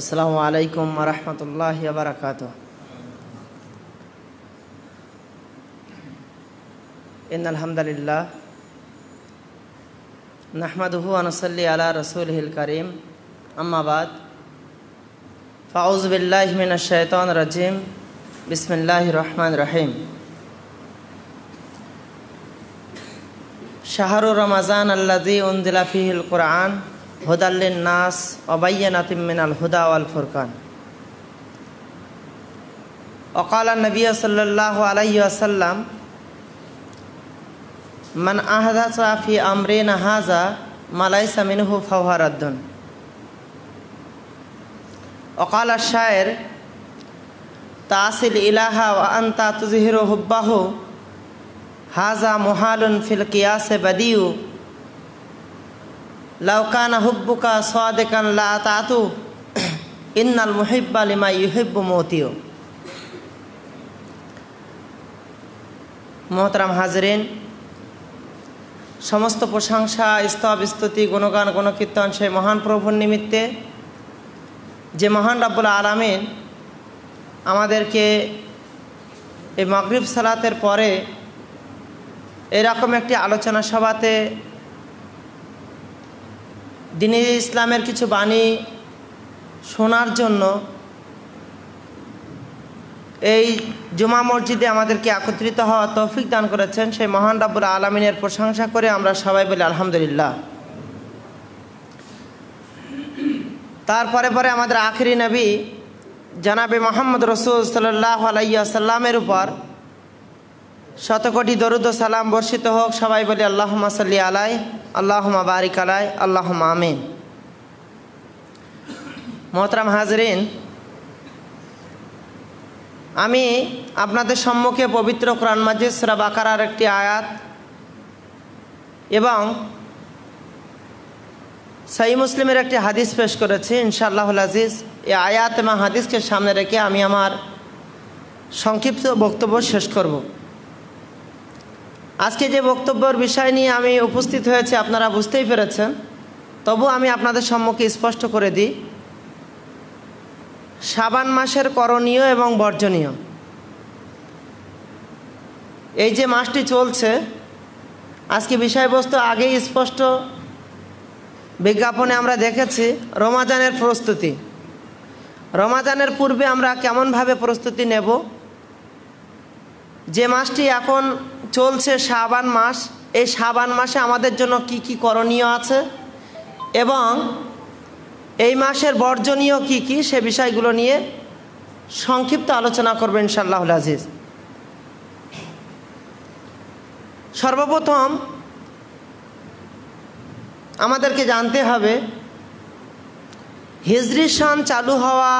السلام علیکم ورحمۃ اللہ وبرکاتہ ان الحمد للہ نحمد الکریم رسول بعد فاعوذ باللہ من الشیطان الرجیم بسم اللہ الرحمن الرحیم শাহরু রমাজান আল্লাদি উন্দিলা ফিহিল কোরআন হুদাল্লিন নাস অবাইয়া নাতিমিনাল হুদা আল ফুরকান অকাল নবী সাল্লাহ আলাইহি আসাল্লাম মান আহাদা সাফি আমরে নাহাজা মালাই সামিনহু ফাহারাদ্দন অকাল শায়ের তাসিল ইলাহা ওয়া আন্তা তুজহিরু হুব্বাহু হাজা মোহালুন ফিলকিয়াসে বাদিউ লাউকানা হুব্বুকা সাদেকান লা তাতু ইন্নাল মুহিব্বা লিমা ইউহিব্বু মতিউ মোহতরাম হাজরিন সমস্ত প্রশংসা স্তব স্তুতি গুণগান গুণকীর্তন সেই মহান প্রভুর নিমিত্তে যে মহান রাব্বুল আলামিন আমাদেরকে এই মগরিব সালাতের পরে এরকম একটি আলোচনা সভাতে দিনী ইসলামের কিছু বাণী শোনার জন্য এই জুমা মসজিদে আমাদেরকে একত্রিত হওয়া তৌফিক দান করেছেন সেই মহান রাব্বুল আলমিনের প্রশংসা করে আমরা সবাই বলি আলহামদুলিল্লাহ তারপরে পরে আমাদের আখেরি নবী জানাবে মোহাম্মদ রসুল সাল্লাহ আলাইয়া সাল্লামের উপর শতকোটি দরুদ ও সালাম বর্ষিত হোক সবাই বলে আল্লাহ সাল্লি আলাই আল্লাহ বারিক আলাই আল্লাহ আমিন মোহতারাম হাজরিন আমি আপনাদের সম্মুখে পবিত্র কোরআন মাজিদ সুরা বাকারার একটি আয়াত এবং সাই মুসলিমের একটি হাদিস পেশ করেছি ইনশাআল্লাহ আজিজ এই আয়াত এবং হাদিসকে সামনে রেখে আমি আমার সংক্ষিপ্ত বক্তব্য শেষ করবো আজকে যে বক্তব্যের বিষয় নিয়ে আমি উপস্থিত হয়েছে আপনারা বুঝতেই পেরেছেন তবু আমি আপনাদের সম্মুখে স্পষ্ট করে দিই সাবান মাসের করণীয় এবং বর্জনীয় এই যে মাসটি চলছে আজকে বিষয়বস্তু আগেই স্পষ্ট বিজ্ঞাপনে আমরা দেখেছি রমাজানের প্রস্তুতি রমাজানের পূর্বে আমরা কেমনভাবে প্রস্তুতি নেব যে মাসটি এখন চলছে শাবান মাস এই শাবান মাসে আমাদের জন্য কি কি করণীয় আছে এবং এই মাসের বর্জনীয় কি কি সে বিষয়গুলো নিয়ে সংক্ষিপ্ত আলোচনা করবেন ইনশাল্লাহ আজিজ সর্বপ্রথম আমাদেরকে জানতে হবে হিজরি সান চালু হওয়া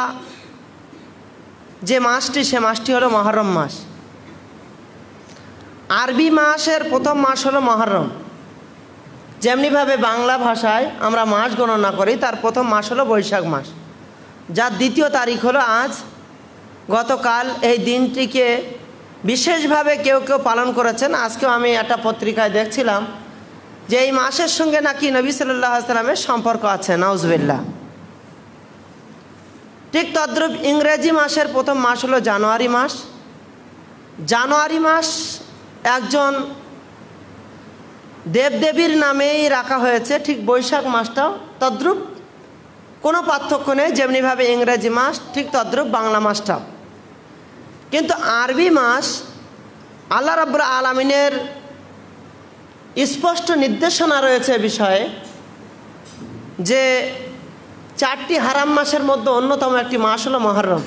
যে মাসটি সে মাসটি হলো মহরম মাস আরবি মাসের প্রথম মাস হলো মহরম যেমনিভাবে বাংলা ভাষায় আমরা মাস গণনা করি তার প্রথম মাস হলো বৈশাখ মাস যার দ্বিতীয় তারিখ হলো আজ গতকাল এই দিনটিকে বিশেষভাবে কেউ কেউ পালন করেছেন আজকেও আমি একটা পত্রিকায় দেখছিলাম যে এই মাসের সঙ্গে নাকি নবী সাল্লাহ সাল্লামের সম্পর্ক আছে নাউজবিল্লা ঠিক তদ্রূপ ইংরেজি মাসের প্রথম মাস হলো জানুয়ারি মাস জানুয়ারি মাস একজন দেবদেবীর নামেই রাখা হয়েছে ঠিক বৈশাখ মাসটাও তদ্রূপ কোনো পার্থক্য নেই যেমনিভাবে ইংরেজি মাস ঠিক তদ্রূপ বাংলা মাসটাও কিন্তু আরবি মাস আল্লাহ রব্বুল আলমিনের স্পষ্ট নির্দেশনা রয়েছে বিষয়ে যে চারটি হারাম মাসের মধ্যে অন্যতম একটি মাস হলো মহরম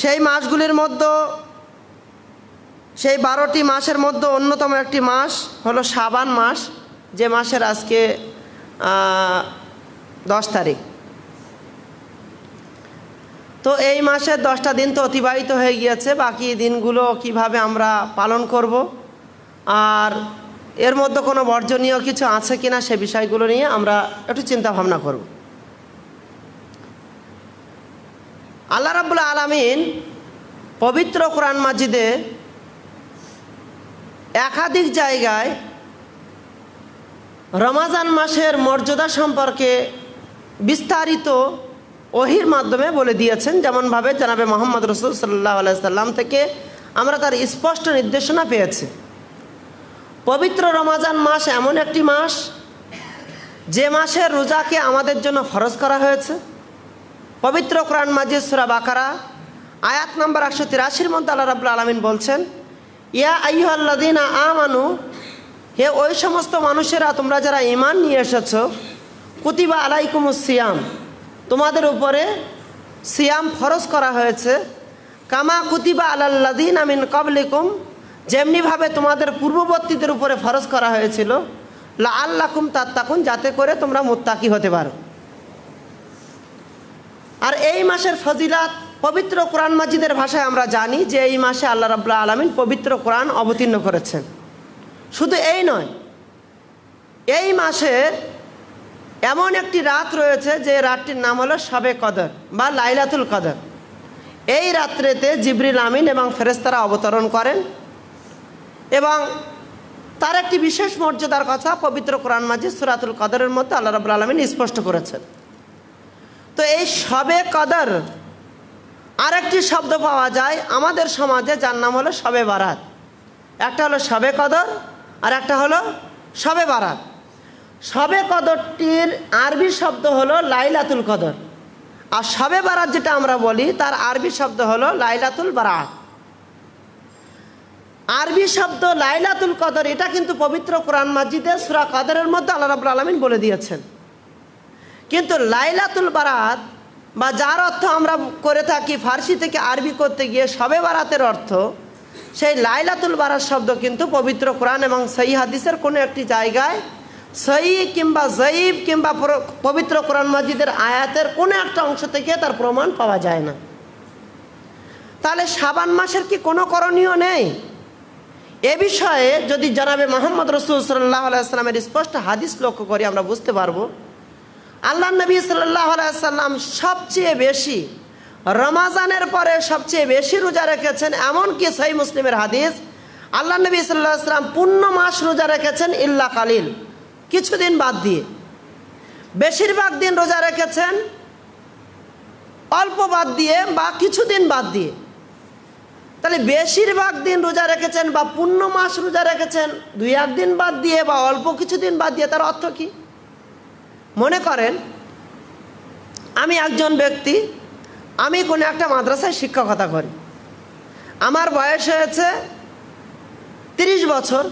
সেই মাসগুলির মধ্যে সেই বারোটি মাসের মধ্যে অন্যতম একটি মাস হলো সাবান মাস যে মাসের আজকে দশ তারিখ তো এই মাসের দশটা দিন তো অতিবাহিত হয়ে গিয়েছে বাকি দিনগুলো কিভাবে আমরা পালন করব আর এর মধ্যে কোনো বর্জনীয় কিছু আছে কি না সে বিষয়গুলো নিয়ে আমরা একটু চিন্তা ভাবনা করব আল্লাহ রাবুল আলমিন পবিত্র কোরআন মাজিদে একাধিক জায়গায় রমাজান মাসের মর্যাদা সম্পর্কে বিস্তারিত ওহির মাধ্যমে বলে দিয়েছেন যেমনভাবে জানাবে মোহাম্মদ রসুল সাল্লাহ আলাইসাল্লাম থেকে আমরা তার স্পষ্ট নির্দেশনা পেয়েছি পবিত্র রমাজান মাস এমন একটি মাস যে মাসের রোজাকে আমাদের জন্য ফরজ করা হয়েছে পবিত্র কোরআন মাজিদ সুরা বাকারা আয়াত নম্বর একশো তিরাশির মধ্যে আল্লাহ রাবুল আলমিন বলছেন ইয়া আইহাল্লাদিনা আমানু হে ওই সমস্ত মানুষেরা তোমরা যারা ইমান নিয়ে এসেছ কুতিবা আলাইকুম সিয়াম তোমাদের উপরে সিয়াম ফরজ করা হয়েছে কামা কুতিবা আলাল্লাদিন আমিন কবলিকুম যেমনিভাবে তোমাদের পূর্ববর্তীদের উপরে ফরজ করা হয়েছিল লা আল্লাকুম তাত্তাকুন যাতে করে তোমরা মোত্তাকি হতে পারো আর এই মাসের ফজিলাত পবিত্র কোরআন মাজিদের ভাষায় আমরা জানি যে এই মাসে আল্লাহ রাবুল্লাহ আলমিন পবিত্র কোরআন অবতীর্ণ করেছেন শুধু এই নয় এই মাসে এমন একটি রাত রয়েছে যে রাতটির নাম হলো শবে কদর বা লাইলাতুল কদর এই রাত্রেতে জিবরিল আমিন এবং ফেরেস্তারা অবতরণ করেন এবং তার একটি বিশেষ মর্যাদার কথা পবিত্র কোরআন মাজিদ সুরাতুল কদরের মধ্যে আল্লাহ রাবুল আলমিন স্পষ্ট করেছেন তো এই সবে কদর আর একটি শব্দ পাওয়া যায় আমাদের সমাজে যার নাম হলো সবে বারাত একটা হলো সবে কদর আর একটা হলো সবে বারাত সবে কদরটির আরবি শব্দ হলো লাইলাতুল কদর আর সবে বারাত যেটা আমরা বলি তার আরবি শব্দ হলো লাইলাতুল বারাত আরবি শব্দ লাইলাতুল কদর এটা কিন্তু পবিত্র কোরআন মাজিদের সুরা কদরের মধ্যে আল্লাহ রাবুল আলমিন বলে দিয়েছেন কিন্তু লাইলাতুল বারাত বা যার অর্থ আমরা করে থাকি ফার্সি থেকে আরবি করতে গিয়ে সবে বারাতের অর্থ সেই লাইলাতুল বারাত শব্দ কিন্তু পবিত্র কোরআন এবং সই হাদিসের কোনো একটি জায়গায় সই কিংবা জয়ীব কিংবা পবিত্র কোরআন মসজিদের আয়াতের কোনো একটা অংশ থেকে তার প্রমাণ পাওয়া যায় না তাহলে সাবান মাসের কি কোনো করণীয় নেই এ বিষয়ে যদি জানাবে মোহাম্মদ রসুল সাল্লাহ আলাইসালামের স্পষ্ট হাদিস লক্ষ্য করি আমরা বুঝতে পারবো আল্লাহ নবী সাল্লাম সবচেয়ে বেশি রমাজানের পরে সবচেয়ে বেশি রোজা রেখেছেন এমনকি সহি মুসলিমের হাদিস আল্লাহ নবী সাল্লাম পূর্ণ মাস রোজা রেখেছেন ইল্লা কালিল কিছুদিন বাদ দিয়ে বেশিরভাগ দিন রোজা রেখেছেন অল্প বাদ দিয়ে বা কিছুদিন বাদ দিয়ে তাহলে বেশিরভাগ দিন রোজা রেখেছেন বা পূর্ণ মাস রোজা রেখেছেন দুই একদিন বাদ দিয়ে বা অল্প কিছুদিন বাদ দিয়ে তার অর্থ কী মনে করেন আমি একজন ব্যক্তি আমি কোনো একটা মাদ্রাসায় শিক্ষকতা করি আমার বয়স হয়েছে তিরিশ বছর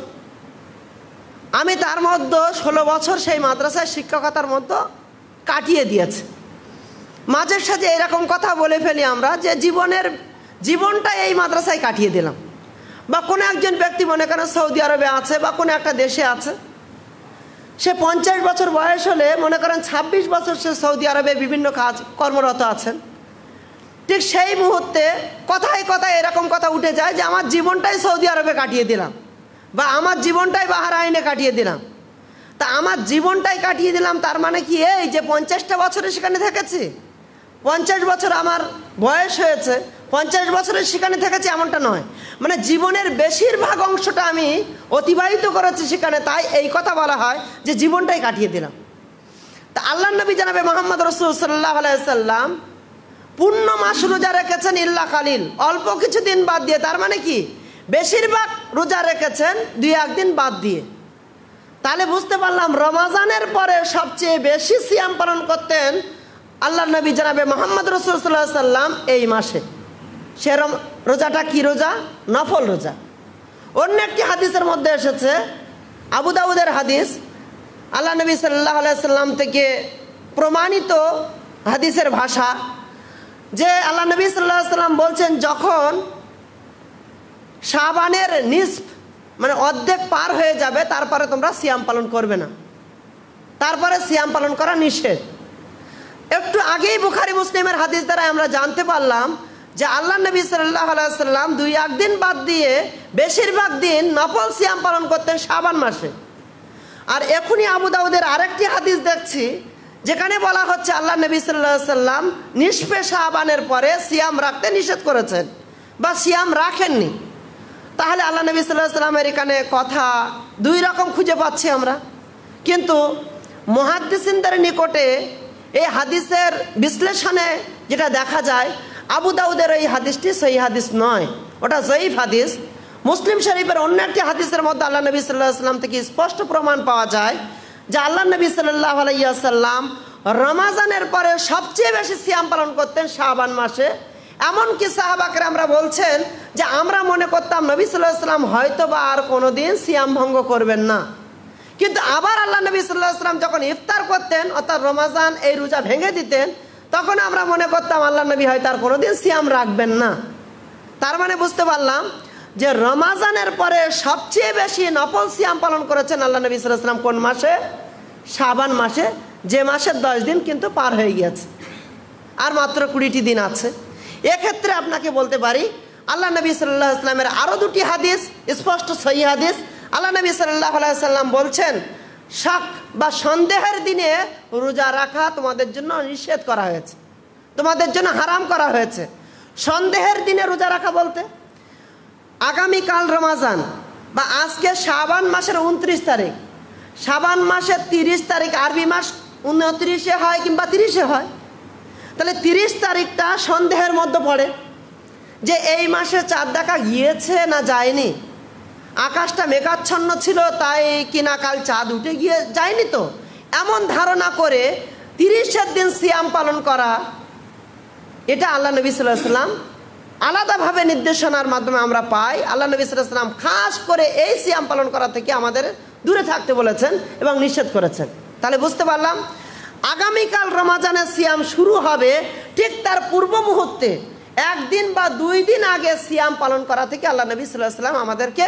আমি তার মধ্যে ষোলো বছর সেই মাদ্রাসায় শিক্ষকতার মধ্য কাটিয়ে দিয়েছে মাঝে সাথে এরকম কথা বলে ফেলি আমরা যে জীবনের জীবনটা এই মাদ্রাসায় কাটিয়ে দিলাম বা কোনো একজন ব্যক্তি মনে করেন সৌদি আরবে আছে বা কোনো একটা দেশে আছে সে পঞ্চাশ বছর বয়স হলে মনে করেন ২৬ বছর সে সৌদি আরবে বিভিন্ন কাজ কর্মরত আছেন ঠিক সেই মুহূর্তে কথায় কথায় এরকম কথা উঠে যায় যে আমার জীবনটাই সৌদি আরবে কাটিয়ে দিলাম বা আমার জীবনটাই আইনে কাটিয়ে দিলাম তা আমার জীবনটাই কাটিয়ে দিলাম তার মানে কি এই যে পঞ্চাশটা বছরে সেখানে থেকেছি পঞ্চাশ বছর আমার বয়স হয়েছে পঞ্চাশ বছরের সেখানে থেকেছে এমনটা নয় মানে জীবনের বেশিরভাগ অংশটা আমি অতিবাহিত করেছি সেখানে তাই এই কথা বলা হয় যে জীবনটাই কাটিয়ে দিলাম তা আল্লাহ নবী জানাবে মোহাম্মদ সাল্লাহ আলাইসাল্লাম পূর্ণ মাস রোজা রেখেছেন ইল্লা খালিল অল্প কিছু দিন বাদ দিয়ে তার মানে কি বেশিরভাগ রোজা রেখেছেন দুই একদিন বাদ দিয়ে তাহলে বুঝতে পারলাম রমাজানের পরে সবচেয়ে বেশি সিয়াম পালন করতেন আল্লাহ নবী জানাবে মোহাম্মদ সাল্লাহ সাল্লাম এই মাসে সেরম রোজাটা কি রোজা নফল রোজা অন্য একটি হাদিসের মধ্যে এসেছে আবু দাবুদের হাদিস আল্লাহ নবী সাল্লাহ আলাইসাল্লাম থেকে প্রমাণিত হাদিসের ভাষা যে আল্লাহ নবী সাল্লাহ সাল্লাম বলছেন যখন সাবানের নিস্প মানে অর্ধেক পার হয়ে যাবে তারপরে তোমরা সিয়াম পালন করবে না তারপরে সিয়াম পালন করা নিষেধ একটু আগেই বুখারি মুসলিমের হাদিস দ্বারা আমরা জানতে পারলাম যে আল্লাহ নবী সাল্লাম দুই একদিন বাদ দিয়ে বেশিরভাগ দিন নফল সিয়াম পালন করতেন সাবান মাসে আর এখনই আবুদাউদের আরেকটি হাদিস দেখছি যেখানে বলা হচ্ছে আল্লাহ নবী সাল্লাম নিষ্পে সাবানের পরে সিয়াম রাখতে নিষেধ করেছেন বা সিয়াম রাখেননি তাহলে আল্লাহ নবী সাল্লাহ সাল্লামের এখানে কথা দুই রকম খুঁজে পাচ্ছি আমরা কিন্তু মহাদ্দিসিনদের নিকটে এই হাদিসের বিশ্লেষণে যেটা দেখা যায় আবু দাউদের এই হাদিসটি সেই হাদিস নয় ওটা জয়ীফ হাদিস মুসলিম শরীফের অন্য একটি হাদিসের মধ্যে আল্লাহ নবী সাল্লাহ সাল্লাম থেকে স্পষ্ট প্রমাণ পাওয়া যায় যে আল্লাহ নবী সাল্লাহ আলাইসাল্লাম রমাজানের পরে সবচেয়ে বেশি সিয়াম পালন করতেন শাহবান মাসে এমনকি সাহাবাকে আমরা বলছেন যে আমরা মনে করতাম নবী সাল্লাহ সাল্লাম হয়তো বা আর কোনো দিন সিয়াম ভঙ্গ করবেন না কিন্তু আবার আল্লাহ নবী সাল্লাহ সাল্লাম যখন ইফতার করতেন অর্থাৎ রমাজান এই রোজা ভেঙে দিতেন তখন আমরা মনে করতাম আল্লাহ নবী হয়তো আর কোনোদিন সিয়াম রাখবেন না তার মানে বুঝতে পারলাম যে রমাজানের পরে সবচেয়ে বেশি নফল সিয়াম পালন করেছেন আল্লাহ নবী সালাম কোন মাসে সাবান মাসে যে মাসের দশ দিন কিন্তু পার হয়ে গিয়েছে আর মাত্র কুড়িটি দিন আছে এক্ষেত্রে আপনাকে বলতে পারি আল্লাহ নবী সাল্লাহ ইসলামের আরও দুটি হাদিস স্পষ্ট সহি হাদিস আল্লাহ নবী সাল্লাহ সাল্লাম বলছেন শাক বা সন্দেহের দিনে রোজা রাখা তোমাদের জন্য নিষেধ করা হয়েছে তোমাদের জন্য হারাম করা হয়েছে সন্দেহের দিনে রোজা রাখা বলতে আগামীকাল রমাজান বা আজকে শাবান মাসের উনত্রিশ তারিখ শাবান মাসের তিরিশ তারিখ আরবি মাস উনত্রিশে হয় কিংবা তিরিশে হয় তাহলে তিরিশ তারিখটা সন্দেহের মধ্যে পড়ে যে এই মাসে চাঁদ দেখা গিয়েছে না যায়নি আকাশটা মেঘাচ্ছন্ন ছিল তাই কিনা কাল চাঁদ উঠে গিয়ে যায়নি তো এমন ধারণা করে তিরিশের দিন সিয়াম পালন করা এটা আল্লাহ নবী সাল্লাম আলাদাভাবে নির্দেশনার মাধ্যমে আমরা পাই আল্লাহ নবী সাল্লাম খাস করে এই সিয়াম পালন করা থেকে আমাদের দূরে থাকতে বলেছেন এবং নিষেধ করেছেন তাহলে বুঝতে পারলাম আগামীকাল রমাজানের সিয়াম শুরু হবে ঠিক তার পূর্ব মুহূর্তে একদিন বা দুই দিন আগে সিয়াম পালন করা থেকে আল্লাহ নবী সাল্লাহ আমাদেরকে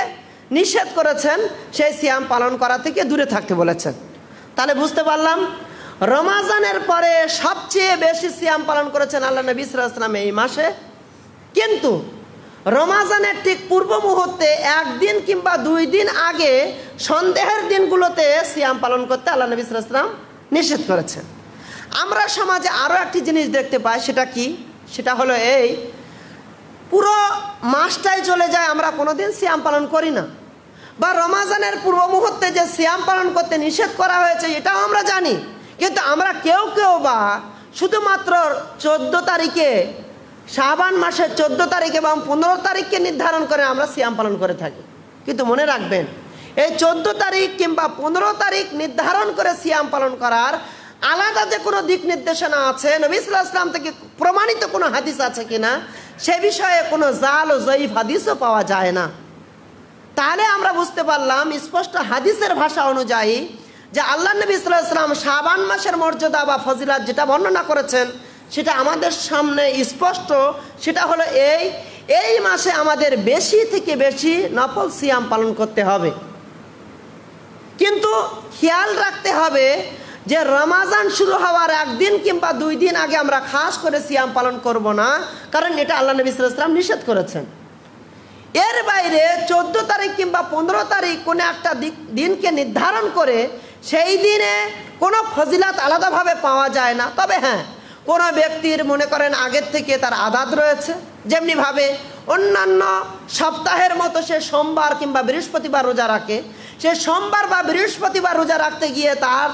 নিষেধ করেছেন সেই সিয়াম পালন করা থেকে দূরে থাকতে বলেছেন তাহলে বুঝতে পারলাম রমাজানের পরে সবচেয়ে বেশি সিয়াম পালন করেছেন আল্লাহ নবী সালাম এই মাসে কিন্তু রমাজানের ঠিক পূর্ব মুহূর্তে একদিন কিংবা দুই দিন আগে সন্দেহের দিনগুলোতে সিয়াম পালন করতে আল্লাহ নবী সালাম নিষেধ করেছেন আমরা সমাজে আরও একটি জিনিস দেখতে পাই সেটা কি সেটা হলো এই পুরো মাসটাই চলে যায় আমরা কোনোদিন সিয়াম পালন করি না বা রমাজানের পূর্ব মুহূর্তে যে শ্যাম পালন করতে নিষেধ করা হয়েছে এটাও আমরা জানি কিন্তু আমরা কেউ কেউ বা শুধুমাত্র চোদ্দো তারিখে শাহবান মাসের চোদ্দ তারিখ এবং পনেরো তারিখকে নির্ধারণ করে আমরা শ্যাম পালন করে থাকি কিন্তু মনে রাখবেন এই চোদ্দ তারিখ কিংবা পনেরো তারিখ নির্ধারণ করে শ্যাম পালন করার আলাদা যে কোনো দিক নির্দেশনা আছে নবিসুল ইসলাম থেকে প্রমাণিত কোনো হাদিস আছে কিনা সে বিষয়ে কোনো জাল ও জয়ীফ হাদিসও পাওয়া যায় না তাহলে আমরা বুঝতে পারলাম স্পষ্ট হাদিসের ভাষা অনুযায়ী যে আল্লাহ নবী ইসলাম শাবান মাসের মর্যাদা বা ফজিলাত যেটা বর্ণনা করেছেন সেটা আমাদের সামনে স্পষ্ট সেটা হলো এই এই মাসে আমাদের বেশি থেকে বেশি নফল সিয়াম পালন করতে হবে কিন্তু খেয়াল রাখতে হবে যে রমাজান শুরু হওয়ার একদিন কিংবা দুই দিন আগে আমরা খাস করে সিয়াম পালন করব না কারণ এটা আল্লাহ নবী ইসলাম নিষেধ করেছেন এর বাইরে চোদ্দ তারিখ কিংবা পনেরো তারিখ কোনো একটা দিনকে নির্ধারণ করে সেই দিনে কোনো ফজিলাত আলাদাভাবে পাওয়া যায় না তবে হ্যাঁ কোনো ব্যক্তির মনে করেন আগের থেকে তার আদাত রয়েছে যেমনিভাবে অন্যান্য সপ্তাহের মতো সে সোমবার কিংবা বৃহস্পতিবার রোজা রাখে সে সোমবার বা বৃহস্পতিবার রোজা রাখতে গিয়ে তার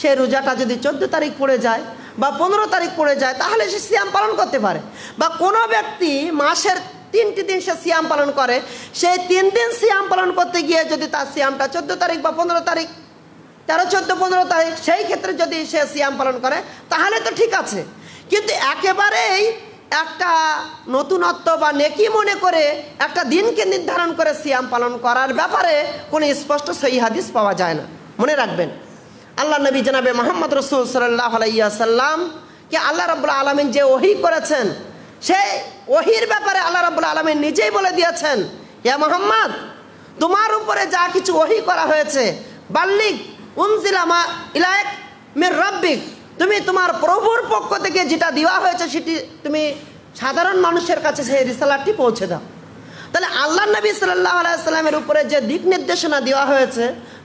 সে রোজাটা যদি চোদ্দ তারিখ পড়ে যায় বা পনেরো তারিখ পড়ে যায় তাহলে সে সিয়াম পালন করতে পারে বা কোনো ব্যক্তি মাসের তিনটি দিন সে সিয়াম পালন করে সেই তিন দিন সিয়াম পালন করতে গিয়ে যদি তার সিয়ামটা চোদ্দ তারিখ বা পনেরো তারিখ তেরো চোদ্দ পনেরো তারিখ সেই ক্ষেত্রে যদি সে সিয়াম পালন করে তাহলে তো ঠিক আছে কিন্তু একেবারেই একটা নতুনত্ব বা নেকি মনে করে একটা দিনকে নির্ধারণ করে সিয়াম পালন করার ব্যাপারে কোনো স্পষ্ট সেই হাদিস পাওয়া যায় না মনে রাখবেন আল্লাহ নবী জানাবে মোহাম্মদ রসুল সাল্লাহ আলাইয়া সাল্লাম কে আল্লাহ রবুল্লা আলমিন যে ওহি করেছেন সেই ওহির ব্যাপারে আল্লাহ রাবুল আলমী নিজেই বলে দিয়েছেন ইয়া মোহাম্মদ তোমার উপরে যা কিছু ওহি করা হয়েছে বাল্লিক উনজিলামা ইলায়েক মির রব্বিক তুমি তোমার প্রভুর পক্ষ থেকে যেটা দেওয়া হয়েছে সেটি তুমি সাধারণ মানুষের কাছে সেই রিসালাটি পৌঁছে দাও তাহলে আল্লাহ নবী সাল্লাহ আলাইসাল্লামের উপরে যে দিক নির্দেশনা দেওয়া হয়েছে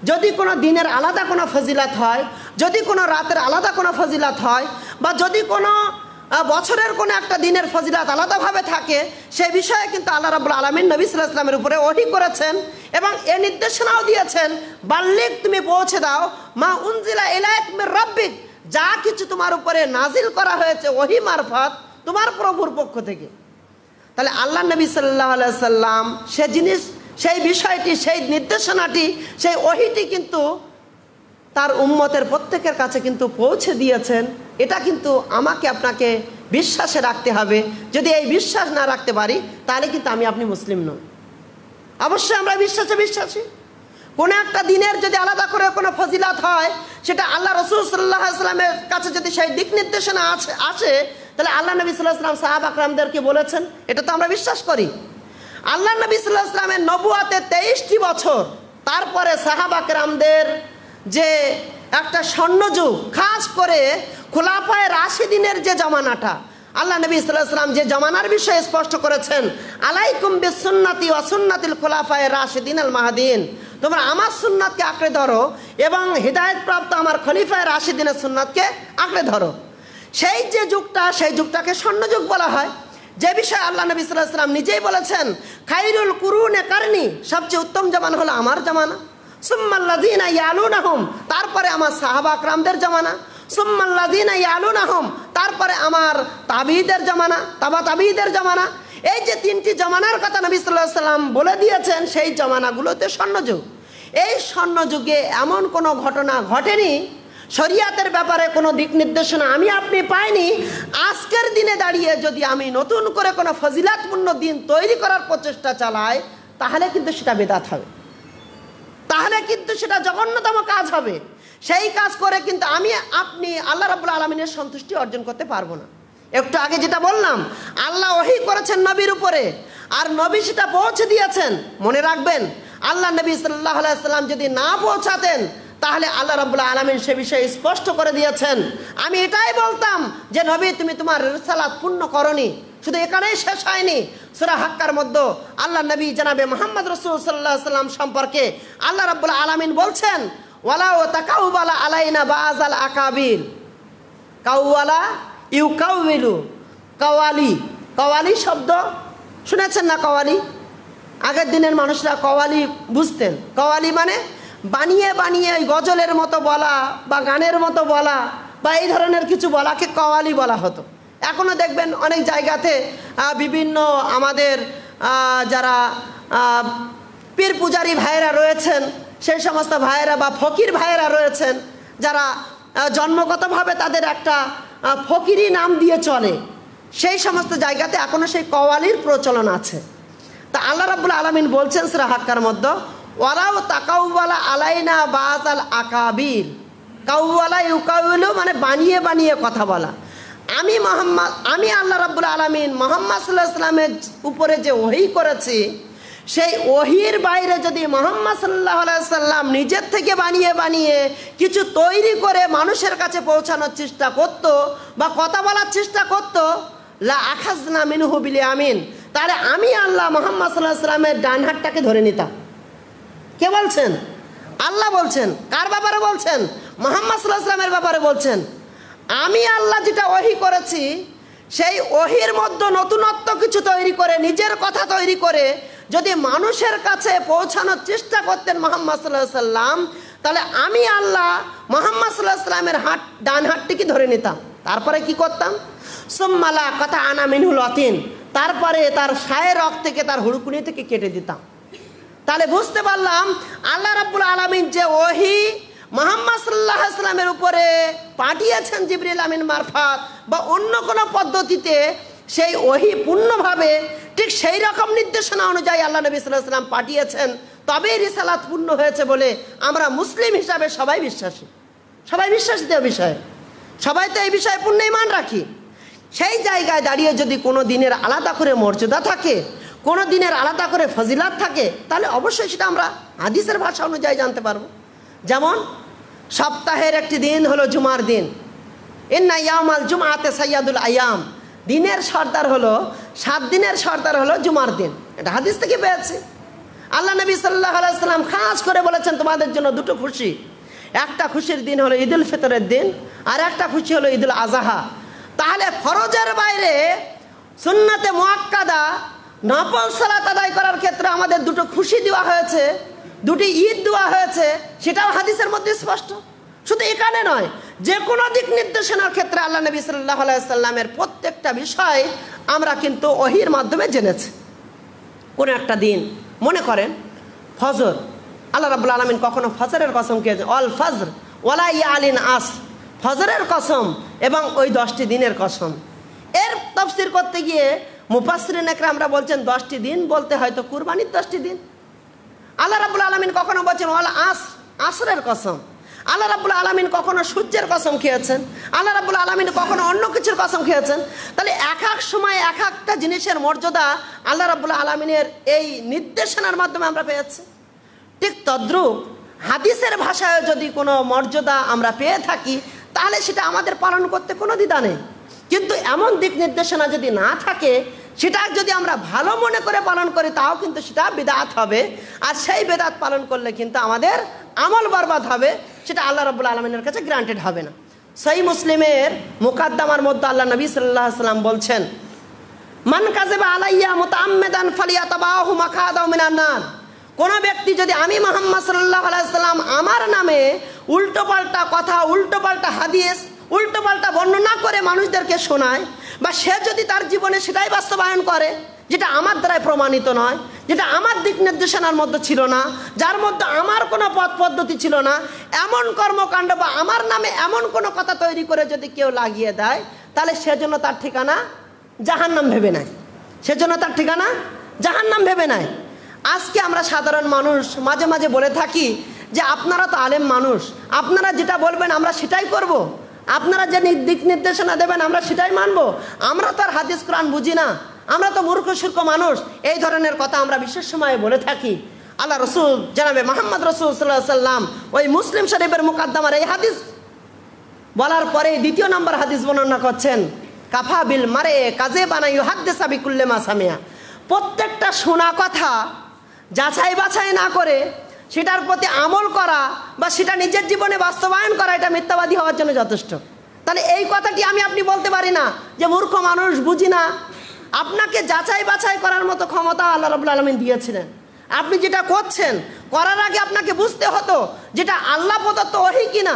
যদি কোনো দিনের আলাদা কোনো ফজিলাত হয় যদি কোনো রাতের আলাদা কোনো ফজিলাত হয় বা যদি কোনো বছরের কোনো একটা দিনের ফজিলাত আলাদাভাবে থাকে সে বিষয়ে কিন্তু আল্লাহ রাবুল আলমিন নবী সাল্লাহ ইসলামের উপরে ওহি করেছেন এবং এ নির্দেশনাও দিয়েছেন বাল্যিক তুমি পৌঁছে দাও মা উনজিলা এলায়ক রব্বিক যা কিছু তোমার উপরে নাজিল করা হয়েছে ওহি মারফত তোমার প্রভুর পক্ষ থেকে তাহলে আল্লাহ নবী সাল্লাহ সাল্লাম সে জিনিস সেই বিষয়টি সেই নির্দেশনাটি সেই ওহিটি কিন্তু তার উম্মতের প্রত্যেকের কাছে কিন্তু পৌঁছে দিয়েছেন এটা কিন্তু আমাকে আপনাকে বিশ্বাসে রাখতে হবে যদি এই বিশ্বাস না রাখতে পারি তাহলে কিন্তু আমি আপনি মুসলিম নই অবশ্যই আমরা বিশ্বাসে বিশ্বাসী কোনো একটা দিনের যদি আলাদা করে কোনো ফজিলাত হয় সেটা আল্লাহ রসুল সাল্লাহ আসলামের কাছে যদি সেই দিক নির্দেশনা আছে আসে তাহলে আল্লাহ নবী সাল্লাহ আসলাম সাহাব আকরামদেরকে বলেছেন এটা তো আমরা বিশ্বাস করি আল্লাহ নবী সাল্লাহ আসলামের নবুয়াতে তেইশটি বছর তারপরে সাহাব আকরামদের যে একটা স্বর্ণযুগ খাস করে খোলাফায় রাশিদিনের যে জমানাটা আল্লাহ নবী ইসলাম যে জমানার বিষয়ে স্পষ্ট করেছেন আলাইকুম বিসুন্নাতি অসুন্নাতিল খোলাফায় রাশিদিন আল মাহাদিন তোমরা আমার সুন্নাতকে আঁকড়ে ধরো এবং হৃদায়তপ্রাপ্ত আমার খলিফায় রাশিদিনের সুন্নাতকে আঁকড়ে ধরো সেই যে যুগটা সেই যুগটাকে স্বর্ণযুগ বলা হয় যে বিষয়ে আল্লাহ নবী সাল্লাহ নিজেই বলেছেন খাইরুল কুরুনে কারণী সবচেয়ে উত্তম জামান হলো আমার জামানা ইয়ালুন আহম তারপরে আমার সাহাবা আকরামদের জামানা ইয়ালুন আহম তারপরে আমার তাবিদের জমানা তাবা তাবিদের জমানা এই যে তিনটি জমানার কথা নবী সাল্লাম বলে দিয়েছেন সেই জমানাগুলোতে স্বর্ণযুগ এই স্বর্ণযুগে এমন কোনো ঘটনা ঘটেনি শরিয়াতের ব্যাপারে কোনো দিক নির্দেশনা আমি আপনি পাইনি আজকের দিনে দাঁড়িয়ে যদি আমি নতুন করে কোনো ফজিলাতপূর্ণ দিন তৈরি করার প্রচেষ্টা চালাই তাহলে কিন্তু সেটা বেদাত হবে তাহলে কিন্তু সেটা জঘন্যতম কাজ হবে সেই কাজ করে কিন্তু আমি আপনি আল্লাহ রাবুল আলমিনের সন্তুষ্টি অর্জন করতে পারবো না একটু আগে যেটা বললাম আল্লাহ ওহি করেছেন নবীর উপরে আর নবী সেটা পৌঁছে দিয়েছেন মনে রাখবেন আল্লাহ নবী সাল্লাহ সাল্লাম যদি না পৌঁছাতেন তাহলে আল্লাহ রাবুল্লাহ আলমিন সে বিষয়ে স্পষ্ট করে দিয়েছেন আমি এটাই বলতাম যে নবী তুমি তোমার রেসালাত পূর্ণ করনি শুধু এখানেই শেষ হয়নি সুরা হাক্কার মধ্যে আল্লাহ নবী জানাবে মোহাম্মদ রসুল সাল্লাহ সাল্লাম সম্পর্কে আল্লাহ রাবুল আলামিন বলছেন ওয়ালা ও তাকাউবালা আলাইনা বাজ আল আকাবিল কাউওয়ালা ইউ কাউবিলু কওয়ালি কওয়ালি শব্দ শুনেছেন না কওয়ালি আগের দিনের মানুষরা কওয়ালি বুঝতেন কওয়ালি মানে বানিয়ে বানিয়ে ওই গজলের মতো বলা বা গানের মতো বলা বা এই ধরনের কিছু বলাকে কওয়ালি বলা হতো এখনও দেখবেন অনেক জায়গাতে বিভিন্ন আমাদের যারা পীর পূজারী ভাইয়েরা রয়েছেন সেই সমস্ত ভাইয়েরা বা ফকির ভাইয়েরা রয়েছেন যারা জন্মগতভাবে তাদের একটা ফকিরি নাম দিয়ে চলে সেই সমস্ত জায়গাতে এখনও সেই কওয়ালির প্রচলন আছে তা আল্লাহ রাবুল আলমিন বলছেন হাক্কার মধ্যে ওরাও তাকাউওয়ালা আলাইনা বাস আল আকাবিল কাউওয়ালা ইউকাউলো মানে বানিয়ে বানিয়ে কথা বলা আমি মোহাম্মদ আমি আল্লাহ রাবুল আলমিন মোহাম্মদ সাল্লাহ সাল্লামের উপরে যে ওহি করেছি সেই ওহির বাইরে যদি মোহাম্মদ সাল্লাহ সাল্লাম নিজের থেকে বানিয়ে বানিয়ে কিছু তৈরি করে মানুষের কাছে পৌঁছানোর চেষ্টা করত বা কথা বলার চেষ্টা করত লা আখাজ নামিন হুবিলি আমিন তাহলে আমি আল্লাহ মোহাম্মদ সাল্লাহ সাল্লামের ডান হাতটাকে ধরে নিতাম কে বলছেন আল্লাহ বলছেন কার ব্যাপারে বলছেন মোহাম্মদ সাল্লাহ সাল্লামের ব্যাপারে বলছেন আমি আল্লাহ যেটা ওহি করেছি সেই ওহির মধ্যে নতুনত্ব কিছু তৈরি করে নিজের কথা তৈরি করে যদি মানুষের কাছে পৌঁছানোর চেষ্টা করতেন মোহাম্মদ সাল্লাহ সাল্লাম তাহলে আমি আল্লাহ মোহাম্মদ সাল্লাহ সাল্লামের হাট ডান হাটটিকে ধরে নিতাম তারপরে কি করতাম সোম্মালা কথা আনা মিনহুল অতিন তারপরে তার সায়ের রক থেকে তার হুড়কুনি থেকে কেটে দিতাম তাহলে বুঝতে পারলাম আল্লাহ রাবুল আলমিন যে ওহি মোহাম্মদ সাল্লাহ সাল্লামের উপরে পাঠিয়েছেন জিবরিল আমিন মারফাত বা অন্য কোনো পদ্ধতিতে সেই ওহি পূর্ণভাবে ঠিক সেই রকম নির্দেশনা অনুযায়ী আল্লাহ নবী সাল্লাহ পাঠিয়েছেন তবেই রিসালাত পূর্ণ হয়েছে বলে আমরা মুসলিম হিসাবে সবাই বিশ্বাসী সবাই তো বিষয়ে সবাই তো এই বিষয়ে পূর্ণ ইমান রাখি সেই জায়গায় দাঁড়িয়ে যদি কোনো দিনের আলাদা করে মর্যাদা থাকে কোনো দিনের আলাদা করে ফজিলাত থাকে তাহলে অবশ্যই সেটা আমরা হাদিসের ভাষা অনুযায়ী জানতে পারবো যেমন সপ্তাহের একটি দিন হলো জুমার দিন আল ইয়ামাল জুমাতে সৈয়াদুল আয়াম দিনের সর্দার হলো সাত দিনের সর্দার হলো জুমার দিন এটা হাদিস থেকে পেয়েছি আল্লাহ নবী সাল্লাহ আলাইসাল্লাম খাস করে বলেছেন তোমাদের জন্য দুটো খুশি একটা খুশির দিন হলো ঈদুল ফিতরের দিন আর একটা খুশি হলো ঈদুল আজাহা তাহলে ফরজের বাইরে সুন্নাতে মোয়াক্কাদা নফল সালাত আদায় করার ক্ষেত্রে আমাদের দুটো খুশি দেওয়া হয়েছে দুটি ঈদ দেওয়া হয়েছে সেটাও হাদিসের মধ্যে স্পষ্ট শুধু এখানে নয় যে কোনো দিক নির্দেশনার ক্ষেত্রে আল্লাহ নবী সাল্লাহ সাল্লামের প্রত্যেকটা বিষয় আমরা কিন্তু অহির মাধ্যমে জেনেছি কোনো একটা দিন মনে করেন ফজর আল্লাহ রাবুল আলমিন কখনো ফজরের কসম খেয়েছে অল ফজর ওলা ইয়া আলিন আস ফজরের কসম এবং ওই দশটি দিনের কসম এর তফসির করতে গিয়ে মুফাসরিন একরা আমরা বলছেন দশটি দিন বলতে হয়তো কুরবানির দশটি দিন আল্লাহ রাবুল আলমিন কখনো বলছেন ওয়াল আস আসরের কসম আল্লাহ রাবুল আলমিন কখনো সূর্যের কসম খেয়েছেন আল্লাহ রাবুল আলমিন কখনো অন্য কিছুর কসম খেয়েছেন তাহলে এক এক সময় এক একটা জিনিসের মর্যাদা আল্লাহ রাবুল আলমিনের এই নির্দেশনার মাধ্যমে আমরা পেয়েছি ঠিক তদ্রুপ হাদিসের ভাষায় যদি কোনো মর্যাদা আমরা পেয়ে থাকি তাহলে সেটা আমাদের পালন করতে কোনো দ্বিধা নেই কিন্তু এমন দিক নির্দেশনা যদি না থাকে সেটা যদি আমরা ভালো মনে করে পালন করি তাও কিন্তু সেটা বেদাত হবে আর সেই বেদাত পালন করলে কিন্তু আমাদের আমল বরবাদ হবে সেটা আল্লাহ রবুল্লা আলমিনের কাছে গ্রান্টেড হবে না সেই মুসলিমের মোকাদ্দামার মধ্যে আল্লাহ নবী সাল্লাহ সাল্লাম বলছেন মান কাজে বা আলাইয়া মোতাম্মেদান ফালিয়া তাবাহু মাখাদাও মিনান্নার কোন ব্যক্তি যদি আমি মোহাম্মদ সাল্লাহ আলাইসাল্লাম আমার নামে উল্টোপাল্টা কথা উল্টোপাল্টা হাদিস উল্টোপাল্টা বর্ণনা করে মানুষদেরকে শোনায় বা সে যদি তার জীবনে সেটাই বাস্তবায়ন করে যেটা আমার দ্বারাই প্রমাণিত নয় যেটা আমার দিক নির্দেশনার মধ্যে ছিল না যার মধ্যে আমার কোনো পথ পদ্ধতি ছিল না এমন কর্মকাণ্ড বা আমার নামে এমন কোনো কথা তৈরি করে যদি কেউ লাগিয়ে দেয় তাহলে সেজন্য তার ঠিকানা জাহান নাম ভেবে নেয় সেজন্য তার ঠিকানা জাহান নাম ভেবে নেয় আজকে আমরা সাধারণ মানুষ মাঝে মাঝে বলে থাকি যে আপনারা তো আলেম মানুষ আপনারা যেটা বলবেন আমরা সেটাই করবো আপনারা যে দিক নির্দেশনা দেবেন আমরা সেটাই মানবো আমরা তার হাদিস কোরআন বুঝি না আমরা তো মূর্খ সূর্খ মানুষ এই ধরনের কথা আমরা বিশেষ সময়ে বলে থাকি আল্লাহ রসুল জানাবে মোহাম্মদ রসুল সাল্লাহ সাল্লাম ওই মুসলিম শরীফের মোকাদ্দমার এই হাদিস বলার পরে দ্বিতীয় নম্বর হাদিস বর্ণনা করছেন কাফা বিল মারে কাজে বানাই হাদ্দে সাবিকুল্লে মাসামিয়া প্রত্যেকটা শোনা কথা যাচাই বাছাই না করে সেটার প্রতি আমল করা বা সেটা নিজের জীবনে বাস্তবায়ন করা এটা মিথ্যাবাদী হওয়ার জন্য যথেষ্ট তাহলে এই কথাটি আমি আপনি বলতে পারি না যে মূর্খ মানুষ বুঝি না আপনাকে যাচাই বাছাই করার মতো ক্ষমতা আল্লাহ রবুল্লা আলমিন দিয়েছিলেন আপনি যেটা করছেন করার আগে আপনাকে বুঝতে হতো যেটা আল্লাহ প্রদত্ত ওহি কিনা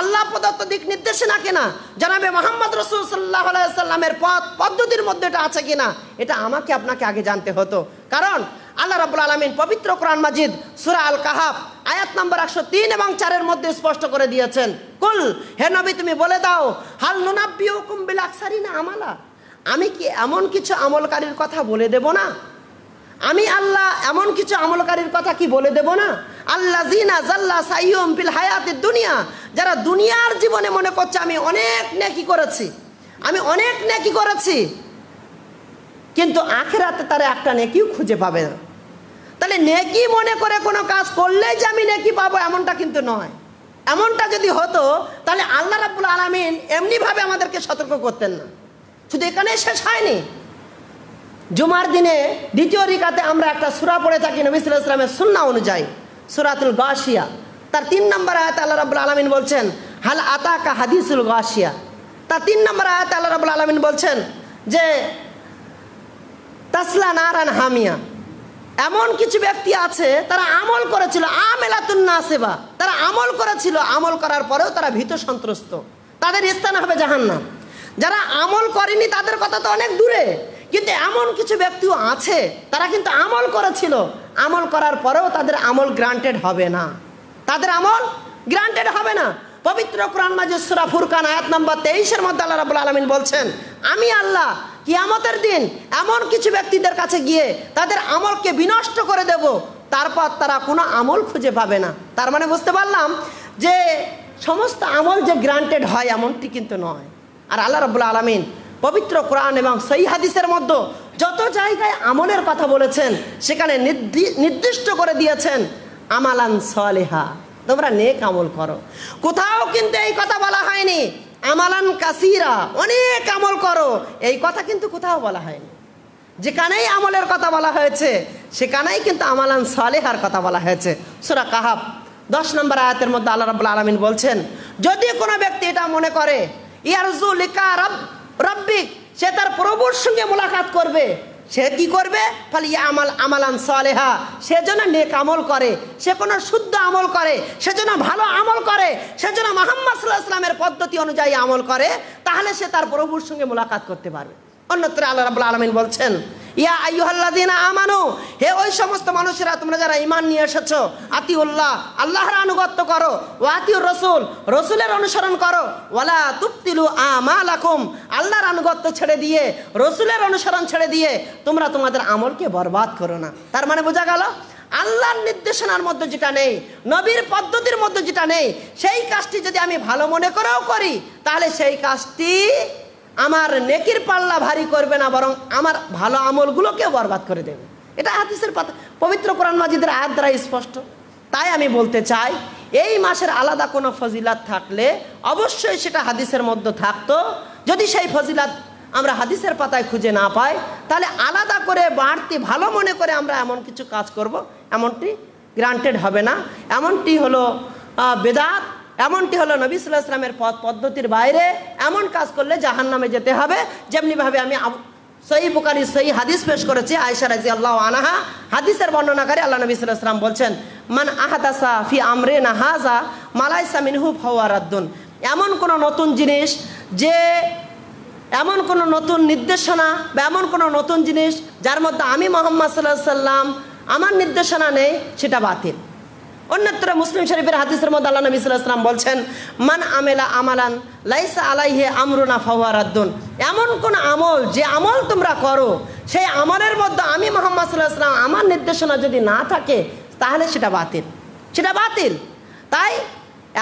আল্লাহ প্রদত্ত দিক নির্দেশনা কিনা জানাবে মোহাম্মদ রসুল সাল্লাহ সাল্লামের পথ পদ্ধতির মধ্যে এটা আছে কিনা এটা আমাকে আপনাকে আগে জানতে হতো কারণ আল্লাহ রাবুল আলমিন পবিত্র কোরআন মাজিদ সুরা আল কাহাব আয়াত নম্বর একশো তিন এবং চারের মধ্যে স্পষ্ট করে দিয়েছেন কুল হে নবী তুমি বলে দাও হাল নুনাব্বিউ কুম্বিল আকসারি না আমালা আমি কি এমন কিছু আমলকারীর কথা বলে দেব না আমি আল্লাহ এমন কিছু আমলকারীর কথা কি বলে দেব না আল্লাহ জিনা জাল্লা সাইয়ম বিল হায়াতের দুনিয়া যারা দুনিয়ার জীবনে মনে করছে আমি অনেক নেকি করেছি আমি অনেক নেকি করেছি কিন্তু আখেরাতে তারা একটা নেকিও খুঁজে পাবে না তাহলে নেকি মনে করে কোনো কাজ করলেই যে আমি নেকি পাবো এমনটা কিন্তু নয় এমনটা যদি হতো তাহলে আল্লাহ রাবুল আলমিন এমনিভাবে আমাদেরকে সতর্ক করতেন না শুধু এখানে শেষ হয়নি জুমার দিনে দ্বিতীয় রিকাতে আমরা একটা সুরা পড়ে থাকি নবী ইসলামের সুন্না অনুযায়ী সুরাতুল গাশিয়া তার তিন নম্বর আয়াত আল্লাহ রাবুল আলমিন বলছেন হাল আতাকা হাদিসুল গাশিয়া তার তিন নম্বর আয়াত আল্লাহ রাবুল আলমিন বলছেন যে তাসলা নারান হামিয়া এমন কিছু ব্যক্তি আছে তারা আমল করেছিল আমেলাতুন সেবা তারা আমল করেছিল আমল করার পরেও তারা ভীত সন্ত্রস্ত তাদের স্থান হবে জাহান্নাম যারা আমল করেনি তাদের কথা তো অনেক দূরে কিন্তু এমন কিছু ব্যক্তিও আছে তারা কিন্তু আমল করেছিল আমল করার পরেও তাদের আমল গ্রান্টেড হবে না তাদের আমল গ্রান্টেড হবে না পবিত্র কোরআন মাজুসুরা ফুরকান আয়াত নম্বর তেইশের মধ্যে আল্লাহ রাবুল আলমিন বলছেন আমি আল্লাহ কিয়ামতের দিন এমন কিছু ব্যক্তিদের কাছে গিয়ে তাদের আমলকে বিনষ্ট করে দেব তারপর তারা কোনো আমল খুঁজে পাবে না তার মানে বুঝতে পারলাম যে সমস্ত আমল যে গ্রান্টেড হয় এমনটি কিন্তু নয় আর আল্লাহ রবুল্লা আলমিন পবিত্র কোরআন এবং সই হাদিসের মধ্যে যত জায়গায় আমলের কথা বলেছেন সেখানে নির্দিষ্ট করে দিয়েছেন আমালান সলেহা তোমরা নেক আমল করো কোথাও কিন্তু এই কথা বলা হয়নি আমালান কাসিরা অনেক আমল করো এই কথা কিন্তু কোথাও বলা হয়নি যেখানেই আমলের কথা বলা হয়েছে সেখানেই কিন্তু আমালান সালেহার কথা বলা হয়েছে সুরা কাহাব দশ নম্বর আয়াতের মধ্যে আল্লাহ রাবুল আলমিন বলছেন যদি কোনো ব্যক্তি এটা মনে করে ইয়ারজু লিকা রব রব্বিক সে তার প্রভুর সঙ্গে মোলাকাত করবে সে কি করবে ফলে আমাল আমালান সলেহা সে যেন নেক আমল করে সে কোনো শুদ্ধ আমল করে সে যেন ভালো আমল করে সে যেন মোহাম্মদ সাল্লাহ ইসলামের পদ্ধতি অনুযায়ী আমল করে তাহলে সে তার প্রভুর সঙ্গে মোলাকাত করতে পারবে অন্যত্র আল্লাহ রাবুল আলমিন বলছেন ইয়া আইহাল্লাদিনা আমানো হে ওই সমস্ত মানুষেরা তোমরা যারা ইমান নিয়ে এসেছ আতিউল্লাহ আল্লাহর আনুগত্য করো ওয়াতিউর রসুল রসুলের অনুসরণ করো ওয়ালা তুপ্তিলু আমালাকুম আল্লাহর আনুগত্য ছেড়ে দিয়ে রসুলের অনুসরণ ছেড়ে দিয়ে তোমরা তোমাদের আমলকে বরবাদ করো না তার মানে বোঝা গেল আল্লাহর নির্দেশনার মধ্যে যেটা নেই নবীর পদ্ধতির মধ্যে যেটা নেই সেই কাজটি যদি আমি ভালো মনে করেও করি তাহলে সেই কাজটি আমার নেকির পাল্লা ভারী করবে না বরং আমার ভালো আমলগুলোকে বরবাদ করে দেবে এটা হাদিসের পাতা পবিত্র কোরআন মাজিদের আয়াত দ্বারা স্পষ্ট তাই আমি বলতে চাই এই মাসের আলাদা কোনো ফজিলাত থাকলে অবশ্যই সেটা হাদিসের মধ্যে থাকতো যদি সেই ফজিলাত আমরা হাদিসের পাতায় খুঁজে না পাই তাহলে আলাদা করে বাড়তি ভালো মনে করে আমরা এমন কিছু কাজ করব এমনটি গ্রান্টেড হবে না এমনটি হলো বেদাত এমনটি হলো নবী সাল্লাহ ইসলামের পথ পদ্ধতির বাইরে এমন কাজ করলে জাহান নামে যেতে হবে যেমনিভাবে আমি সহি বুকারি সহি হাদিস পেশ করেছি আয়সা রাজি আল্লাহ আনাহা হাদিসের বর্ণনাকারী আল্লাহ নবী সাল্লাহ ইসলাম বলছেন মান আহাদাসা ফি আমরে না হাজা মালাইসা মিনহু ফওয়ারাদ্দুন এমন কোনো নতুন জিনিস যে এমন কোনো নতুন নির্দেশনা বা এমন কোনো নতুন জিনিস যার মধ্যে আমি মোহাম্মদ সাল্লাহ সাল্লাম আমার নির্দেশনা নেই সেটা বাতিল অন্যত্র মুসলিম শরীফের হাদিসের মধ্যে আল্লাহ নবী ইসলাম বলছেন মান আমেলা আমালান লাইসা আলাইহে আমরুনা ফাহুয়া রাদ্দুন এমন কোন আমল যে আমল তোমরা করো সেই আমলের মধ্যে আমি মোহাম্মদ সাল্লাহ সাল্লাম আমার নির্দেশনা যদি না থাকে তাহলে সেটা বাতিল সেটা বাতিল তাই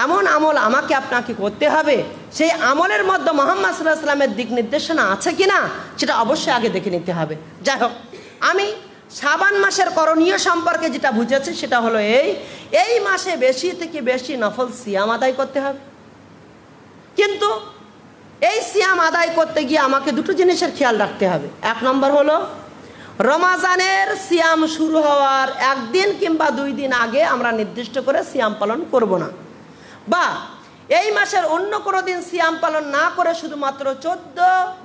এমন আমল আমাকে আপনাকে করতে হবে সেই আমলের মধ্যে মোহাম্মদ সাল্লাহ সাল্লামের দিক নির্দেশনা আছে কি না সেটা অবশ্যই আগে দেখে নিতে হবে যাই হোক আমি সাবান মাসের করণীয় সম্পর্কে যেটা বুঝেছি সেটা হলো এই এই মাসে বেশি থেকে বেশি নফল সিয়াম আদায় করতে হবে কিন্তু এই সিয়াম আদায় করতে গিয়ে আমাকে দুটো জিনিসের খেয়াল রাখতে হবে এক নম্বর হলো রমাজানের সিয়াম শুরু হওয়ার একদিন কিংবা দুই দিন আগে আমরা নির্দিষ্ট করে সিয়াম পালন করব না বা এই মাসের অন্য কোনো দিন সিয়াম পালন না করে শুধুমাত্র চোদ্দ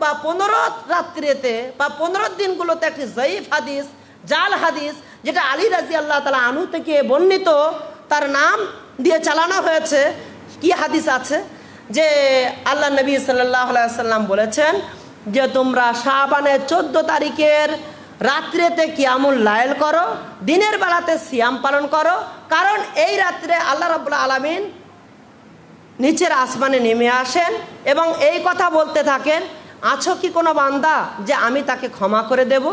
বা পনেরো রাত্রিতে বা পনেরো দিনগুলোতে একটি জয়ীফ হাদিস জাল হাদিস যেটা আলী রাজি আল্লাহ তালা আনু থেকে বর্ণিত তার নাম দিয়ে চালানো হয়েছে কি হাদিস আছে যে আল্লাহ নবী সাল্লাহ সাল্লাম বলেছেন যে তোমরা শাহবানের চোদ্দ তারিখের রাত্রেতে কিয়ামুল লায়ল করো দিনের বেলাতে সিয়াম পালন করো কারণ এই রাত্রে আল্লাহ রবুল্লা আলমিন নিচের আসমানে নেমে আসেন এবং এই কথা বলতে থাকেন আছো কি কোনো বান্দা যে আমি তাকে ক্ষমা করে দেবো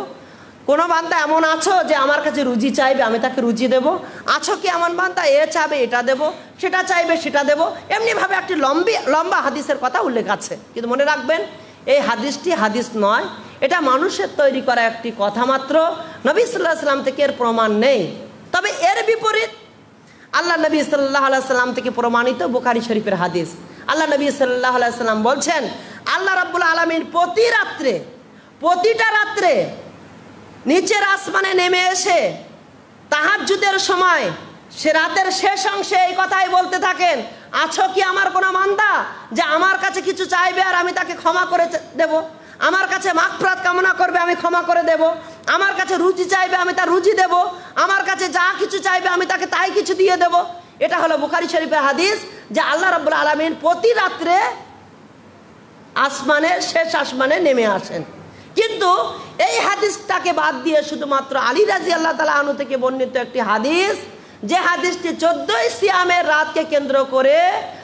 কোনো বান্দা এমন আছো যে আমার কাছে রুজি চাইবে আমি তাকে রুজি দেব আছো কি এমন বান্দা এ চাবে এটা দেব সেটা চাইবে সেটা দেব এমনিভাবে একটি লম্বি লম্বা হাদিসের কথা উল্লেখ আছে কিন্তু মনে রাখবেন এই হাদিসটি হাদিস নয় এটা মানুষের তৈরি করা একটি কথা মাত্র নবী সাল্লাহ সাল্লাম থেকে এর প্রমাণ নেই তবে এর বিপরীত আল্লাহ নবী সাল্লাহ সাল্লাম থেকে প্রমাণিত বুখারি শরীফের হাদিস আল্লাহ নবী সাল্লাহ সাল্লাম বলছেন আল্লাহ রাবুল আলমীর প্রতি রাত্রে প্রতিটা রাত্রে নিচের আসমানে নেমে এসে তাহাজুদের সময় সে রাতের শেষ অংশে এই কথাই বলতে থাকেন আছো কি আমার কোনো মান্দা যে আমার কাছে কিছু চাইবে আর আমি তাকে ক্ষমা করে দেব আমার কাছে মাকফরাত কামনা করবে আমি ক্ষমা করে দেব আমার কাছে রুজি চাইবে আমি তার রুজি দেব আমার কাছে যা কিছু চাইবে আমি তাকে তাই কিছু দিয়ে দেব এটা হলো বুখারি শরীফের হাদিস যে আল্লাহ রব্বুল আলমিন প্রতি রাত্রে আসমানে শেষ আসমানে নেমে আসেন কিন্তু এই হাদিসটাকে বাদ দিয়ে শুধুমাত্র আলী রাজি আল্লাহ তালা আনু থেকে বর্ণিত একটি হাদিস যে হাদিসটি চোদ্দই সিয়ামের রাতকে কেন্দ্র করে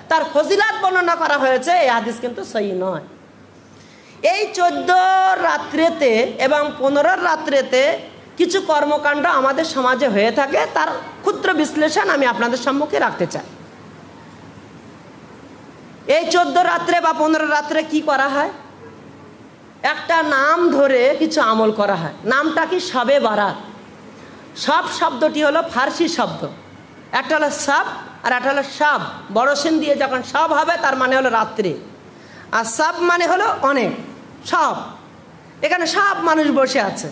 তার ফজিলাত বর্ণনা করা হয়েছে এই হাদিস কিন্তু সই নয় এই চোদ্দ রাত্রেতে এবং পনেরোর রাত্রেতে কিছু কর্মকাণ্ড আমাদের সমাজে হয়ে থাকে তার ক্ষুদ্র বিশ্লেষণ আমি আপনাদের সম্মুখে রাখতে চাই এই চোদ্দ রাত্রে বা পনেরো রাত্রে কি করা হয় একটা নাম ধরে কিছু আমল করা হয় নামটা কি সবে বারাত সব শব্দটি হলো ফার্সি শব্দ একটা হলো সাপ আর একটা হলো সাপ বড় সেন দিয়ে যখন সব হবে তার মানে হলো রাত্রি আর সাপ মানে হলো অনেক সব এখানে সব মানুষ বসে আছে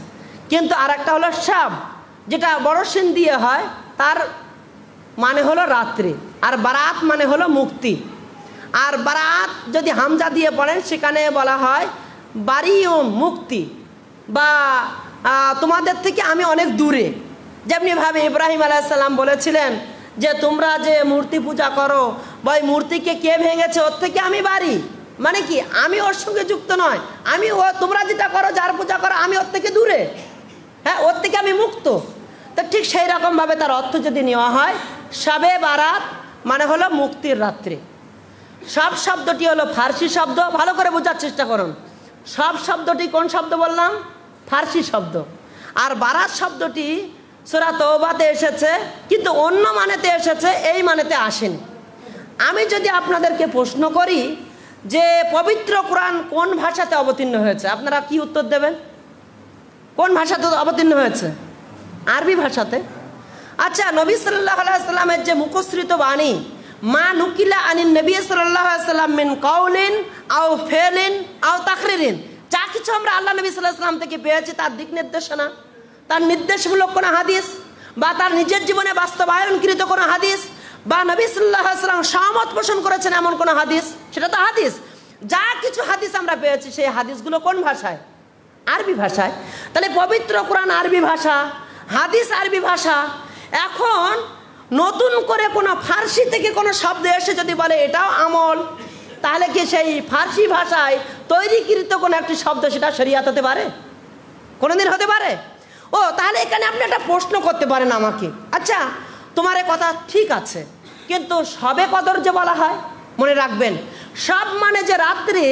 কিন্তু আর একটা হলো সাপ যেটা বড় সেন দিয়ে হয় তার মানে হলো রাত্রি আর বারাত মানে হলো মুক্তি আর বারাত যদি হামজা দিয়ে পড়েন সেখানে বলা হয় বাড়ি ও মুক্তি বা তোমাদের থেকে আমি অনেক দূরে যেমনিভাবে ইব্রাহিম আলাইসাল্লাম বলেছিলেন যে তোমরা যে মূর্তি পূজা করো বা ওই মূর্তিকে কে ভেঙেছে ওর থেকে আমি বাড়ি মানে কি আমি ওর সঙ্গে যুক্ত নয় আমি ও তোমরা যেটা করো যার পূজা করো আমি ওর থেকে দূরে হ্যাঁ ওর থেকে আমি মুক্ত তো ঠিক সেই রকমভাবে তার অর্থ যদি নেওয়া হয় সবে বারাত মানে হলো মুক্তির রাত্রে সব শব্দটি হলো ফার্সি শব্দ ভালো করে বোঝার চেষ্টা করুন সব শব্দটি কোন শব্দ বললাম ফার্সি শব্দ আর বারাত শব্দটি সোরা তোবাতে এসেছে কিন্তু অন্য মানেতে এসেছে এই মানেতে আসেনি আমি যদি আপনাদেরকে প্রশ্ন করি যে পবিত্র কোরআন কোন ভাষাতে অবতীর্ণ হয়েছে আপনারা কি উত্তর দেবেন কোন ভাষাতে অবতীর্ণ হয়েছে আরবি ভাষাতে আচ্ছা নবী সাল্লাহ আলাইসাল্লামের যে মুখশ্রিত বাণী মা নুকিলা আনিন নবী সাল্লাম মিন কাউলিন আও ফেলিন আও তাকরিন যা কিছু আমরা আল্লাহ নবী সাল্লাহাম থেকে পেয়েছি তার দিক নির্দেশনা তার নির্দেশমূলক কোনো হাদিস বা তার নিজের জীবনে বাস্তবায়নকৃত কোনো হাদিস বা নবী সাল্লাহ সাল্লাম সহমত পোষণ করেছেন এমন কোনো হাদিস সেটা তো হাদিস যা কিছু হাদিস আমরা পেয়েছি সেই হাদিসগুলো কোন ভাষায় আরবি ভাষায় তাহলে পবিত্র কোরআন আরবি ভাষা হাদিস আরবি ভাষা এখন নতুন করে কোনো ফার্সি থেকে কোনো শব্দ এসে যদি বলে এটাও আমল তাহলে কি সেই ফার্সি ভাষায় তৈরিকৃত কোনো একটি শব্দ সেটা শরিয়াত হতে পারে কোনোদিন হতে পারে ও তাহলে এখানে আপনি একটা প্রশ্ন করতে পারেন আমাকে আচ্ছা তোমার কথা ঠিক আছে কিন্তু সবে কদর যে বলা হয় মনে রাখবেন সব মানে যে রাত্রি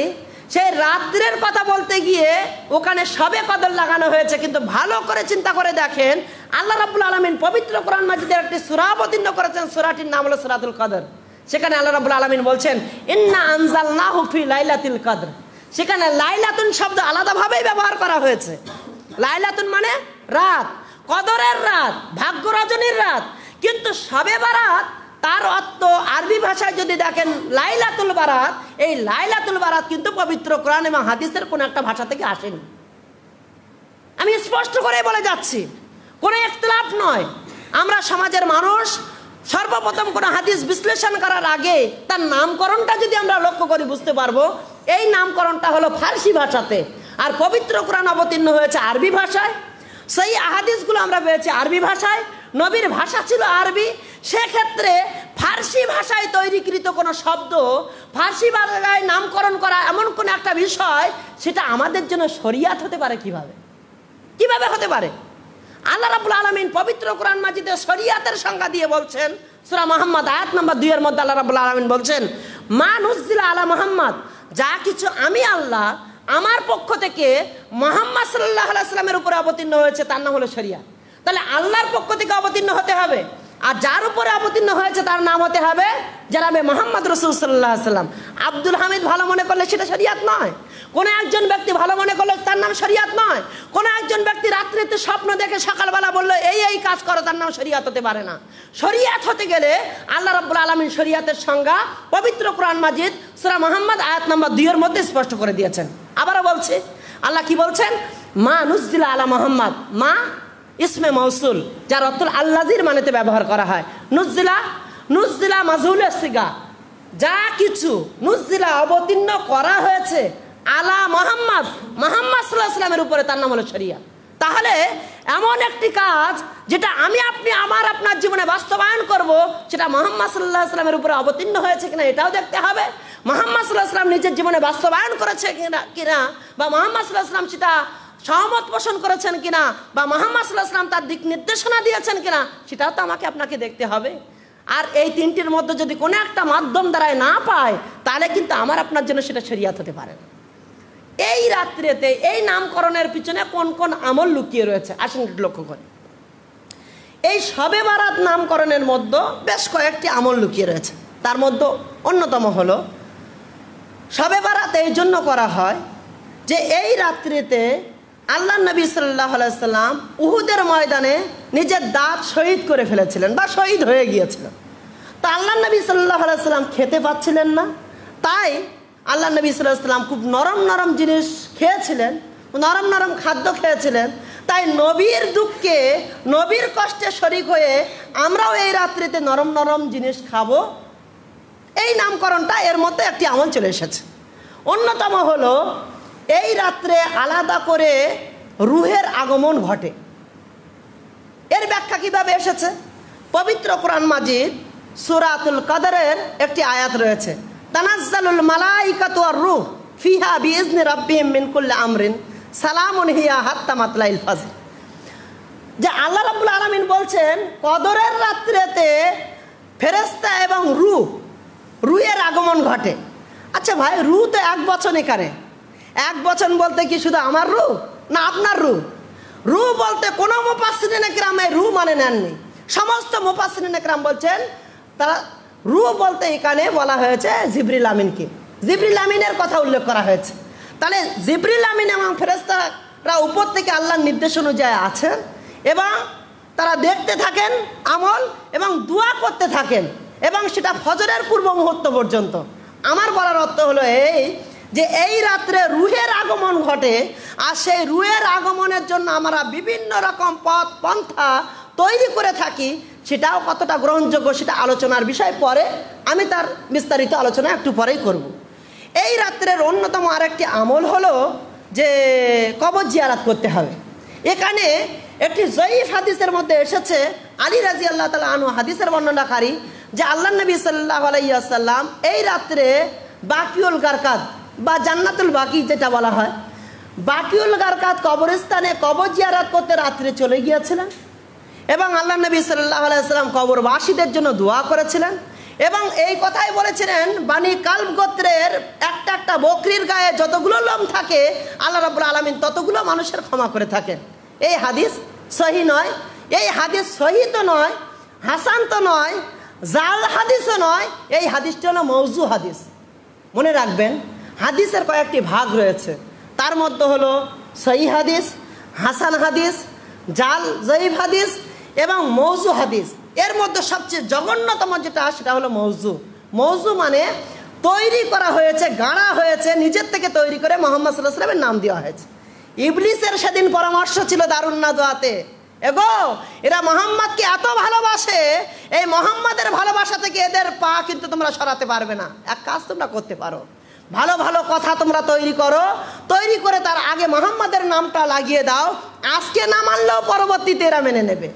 সেই রাত্রের কথা বলতে গিয়ে ওখানে সবে কদর লাগানো হয়েছে কিন্তু ভালো করে চিন্তা করে দেখেন আল্লাহ রাবুল আলমিন পবিত্র কোরআন মাজিদের একটি সুরা অবতীর্ণ করেছেন সুরাটির নাম হলো সুরাতুল কদর সেখানে আল্লাহ রাবুল আলমিন বলছেন ইন্না আনজাল না হুফি লাইলাতুল কদর সেখানে লাইলাতুন শব্দ আলাদাভাবেই ব্যবহার করা হয়েছে লাইলাতুন মানে রাত কদরের রাত রজনীর রাত কিন্তু সবে বারাত তার অর্থ আরবি ভাষায় যদি দেখেন লাইলাতুল বারাত এই লাইলাতুল বারাত কিন্তু পবিত্র কোরআন এবং হাদিসের কোনো একটা ভাষা থেকে আসেনি আমি স্পষ্ট করে বলে যাচ্ছি কোনো একতলাপ নয় আমরা সমাজের মানুষ সর্বপ্রথম কোনো হাদিস বিশ্লেষণ করার আগে তার নামকরণটা যদি আমরা লক্ষ্য করি বুঝতে পারবো এই নামকরণটা হলো ফার্সি ভাষাতে আর পবিত্র কোরআন অবতীর্ণ হয়েছে আরবি ভাষায় সেই আহাদিসগুলো আমরা পেয়েছি আরবি ভাষায় নবীর ভাষা ছিল আরবি সেক্ষেত্রে ফার্সি ভাষায় তৈরিকৃত কোনো শব্দ ফার্সি ভাষায় নামকরণ করা এমন কোনো একটা বিষয় সেটা আমাদের জন্য শরিয়াত হতে পারে কিভাবে কিভাবে হতে পারে আল্লাহ রাবুল আলমিন পবিত্র কোরআন মাজিদে শরিয়াতের সংজ্ঞা দিয়ে বলছেন সুরা মোহাম্মদ আয়াত নম্বর দুইয়ের মধ্যে আল্লাহ রাবুল আলমিন বলছেন মা জিলা আলা মোহাম্মদ যা কিছু আমি আল্লাহ আমার পক্ষ থেকে মোহাম্মদ সাল্লাহ আলাইস্লামের উপরে অবতীর্ণ হয়েছে তার নাম হলো শরিয়া তাহলে আল্লাহর পক্ষ থেকে অবতীর্ণ হতে হবে আর যার উপরে অবতীর্ণ হয়েছে তার নাম হতে হবে আমি মোহাম্মদ রসুল্লাহ সাল্লাম আব্দুল হামিদ ভালো মনে করলে সেটা শরিয়াত নয় কোনো একজন ব্যক্তি ভালো মনে করলে তার নাম শরিয়াত নয় কোনো একজন ব্যক্তি রাত্রিতে স্বপ্ন দেখে সকালবেলা বললো এই এই কাজ করো তার নাম শরিয়াত হতে পারে না শরিয়াত হতে গেলে আল্লাহ রব্বুল আলমিন শরিয়াতের সংজ্ঞা পবিত্র কোরআন মাজিদ সুরা মোহাম্মদ আয়াত নম্বর দুইয়ের মধ্যে স্পষ্ট করে দিয়েছেন আবারও বলছে আল্লাহ কি বলছেন মা নুজিলা আলা মোহাম্মদ মা ইসমে মৌসুল যার রতুল আল্লাজির মানেতে ব্যবহার করা হয় নুজিলা নুজিলা মাজহুল সিগা যা কিছু নুজিলা অবতীর্ণ করা হয়েছে আলা মোহাম্মদ মোহাম্মদ সাল্লাহ সাল্লামের উপরে তার নাম হলো সরিয়া তাহলে এমন একটি কাজ যেটা আমি আপনি আমার আপনার জীবনে বাস্তবায়ন করব সেটা মোহাম্মদ সাল্লাহ সাল্লামের উপরে অবতীর্ণ হয়েছে কিনা এটাও দেখতে হবে মোহাম্মদ সাল্লাহ সাল্লাম নিজের জীবনে বাস্তবায়ন করেছে কিনা কিনা বা মোহাম্মদ সাল্লাহ সাল্লাম সেটা সহমত পোষণ করেছেন কিনা বা মোহাম্মদ তার দিক নির্দেশনা দিয়েছেন কিনা সেটাও তো আমাকে আপনাকে দেখতে হবে আর এই তিনটির মধ্যে যদি কোনো একটা মাধ্যম দ্বারায় না পায় তাহলে কিন্তু আমার আপনার জন্য সেটা শরিয়াত হতে পারে না এই রাত্রেতে এই নামকরণের পিছনে কোন কোন আমল লুকিয়ে রয়েছে আসেন লক্ষ্য করি এই সবে বারাত নামকরণের মধ্যে বেশ কয়েকটি আমল লুকিয়ে রয়েছে তার মধ্যে অন্যতম হল সবে বারাত এই জন্য করা হয় যে এই রাত্রিতে আল্লাহ নবী সাল্লাহ সাল্লাম উহুদের ময়দানে নিজের দাঁত শহীদ করে ফেলেছিলেন বা শহীদ হয়ে গিয়েছিলেন তা আল্লাহ নবী সাল্লাহ সাল্লাম খেতে পাচ্ছিলেন না তাই আল্লাহ নবী সাল্লাহাম খুব নরম নরম জিনিস খেয়েছিলেন নরম নরম খাদ্য খেয়েছিলেন তাই নবীর দুঃখে নবীর কষ্টে শরিক হয়ে আমরাও এই রাত্রিতে নরম নরম জিনিস খাবো এই নামকরণটা এর মধ্যে একটি আমল চলে এসেছে অন্যতম হলো এই রাত্রে আলাদা করে রুহের আগমন ঘটে এর ব্যাখ্যা কীভাবে এসেছে পবিত্র কোরআন মাজিদ সুরাতুল কাদারের একটি আয়াত রয়েছে তানাজ্জালুল মালাইকাতু আর রুহ ফিহা বিজনি রাব্বিহিম মিন কুল্লি আমরিন সালামুন হিয়া হাত্তা মাতলাইল ফাজর যে আল্লাহ রাবুল আলমিন বলছেন কদরের রাত্রেতে ফেরেস্তা এবং রু রুয়ের আগমন ঘটে আচ্ছা ভাই রু তো এক বছর এখানে এক বচন বলতে কি শুধু আমার রু না আপনার রু রু বলতে কোনো মোপাসিনে রু মানে নেননি সমস্ত মোপাসিনে গ্রাম বলছেন তারা রু বলতে এখানে বলা হয়েছে জিবরিল আমিনকে জিবরিল আমিনের কথা উল্লেখ করা হয়েছে তাহলে জিবরিল আমিন এবং ফেরেস্তারা উপর থেকে আল্লাহর নির্দেশ অনুযায়ী আছেন এবং তারা দেখতে থাকেন আমল এবং দোয়া করতে থাকেন এবং সেটা ফজরের পূর্ব মুহূর্ত পর্যন্ত আমার বলার অর্থ হলো এই যে এই রাত্রে রুহের আগমন ঘটে আর সেই রুহের আগমনের জন্য আমরা বিভিন্ন রকম পথ পন্থা তৈরি করে থাকি সেটাও কতটা গ্রহণযোগ্য সেটা আলোচনার বিষয় পরে আমি তার বিস্তারিত আলোচনা একটু পরেই করব। এই রাত্রের অন্যতম আরেকটি আমল হলো যে কবর জিয়ারাত করতে হবে এখানে একটি জয়ীফ হাদিসের মধ্যে এসেছে আলী রাজি আল্লাহ তালা আনু হাদিসের বর্ণনাকারী যে আল্লাহ নবী সাল্লাহ আলাইসাল্লাম এই রাত্রে বাকিউল গারকাত বা জান্নাতুল বাকি যেটা বলা হয় বাকিউল গারকাত কবরস্থানে কবর জিয়ারাত করতে রাত্রে চলে গিয়েছিলেন এবং আল্লাহ নবী সাল্লাহ আলাইসালাম কবরবাসীদের জন্য দোয়া করেছিলেন এবং এই কথাই বলেছিলেন বাণী কাল্প গোত্রের একটা একটা বকরির গায়ে যতগুলো লোম থাকে আল্লাহ রাবুল আলমিন ততগুলো মানুষের ক্ষমা করে থাকেন এই হাদিস সহি নয় এই হাদিস সহি তো নয় হাসান তো নয় জাল হাদিসও নয় এই হাদিসটি হলো মৌজু হাদিস মনে রাখবেন হাদিসের কয়েকটি ভাগ রয়েছে তার মধ্যে হলো সই হাদিস হাসান হাদিস জাল জয়ীফ হাদিস এবং মৌজু হাদিস এর মধ্যে সবচেয়ে জঘন্যতম যেটা সেটা হলো মৌজু মৌজু মানে তৈরি করা হয়েছে গাড়া হয়েছে নিজের থেকে তৈরি করে মোহাম্মদ সাল্লাহ সাল্লামের নাম দেওয়া হয়েছে ইবলিসের সেদিন পরামর্শ ছিল দারুন্না দোয়াতে এগো এরা মোহাম্মদকে এত ভালোবাসে এই মোহাম্মদের ভালোবাসা থেকে এদের পা কিন্তু তোমরা সরাতে পারবে না এক কাজ তোমরা করতে পারো ভালো ভালো কথা তোমরা তৈরি করো তৈরি করে তার আগে মোহাম্মদের নামটা লাগিয়ে দাও আজকে না মানলেও পরবর্তীতে এরা মেনে নেবে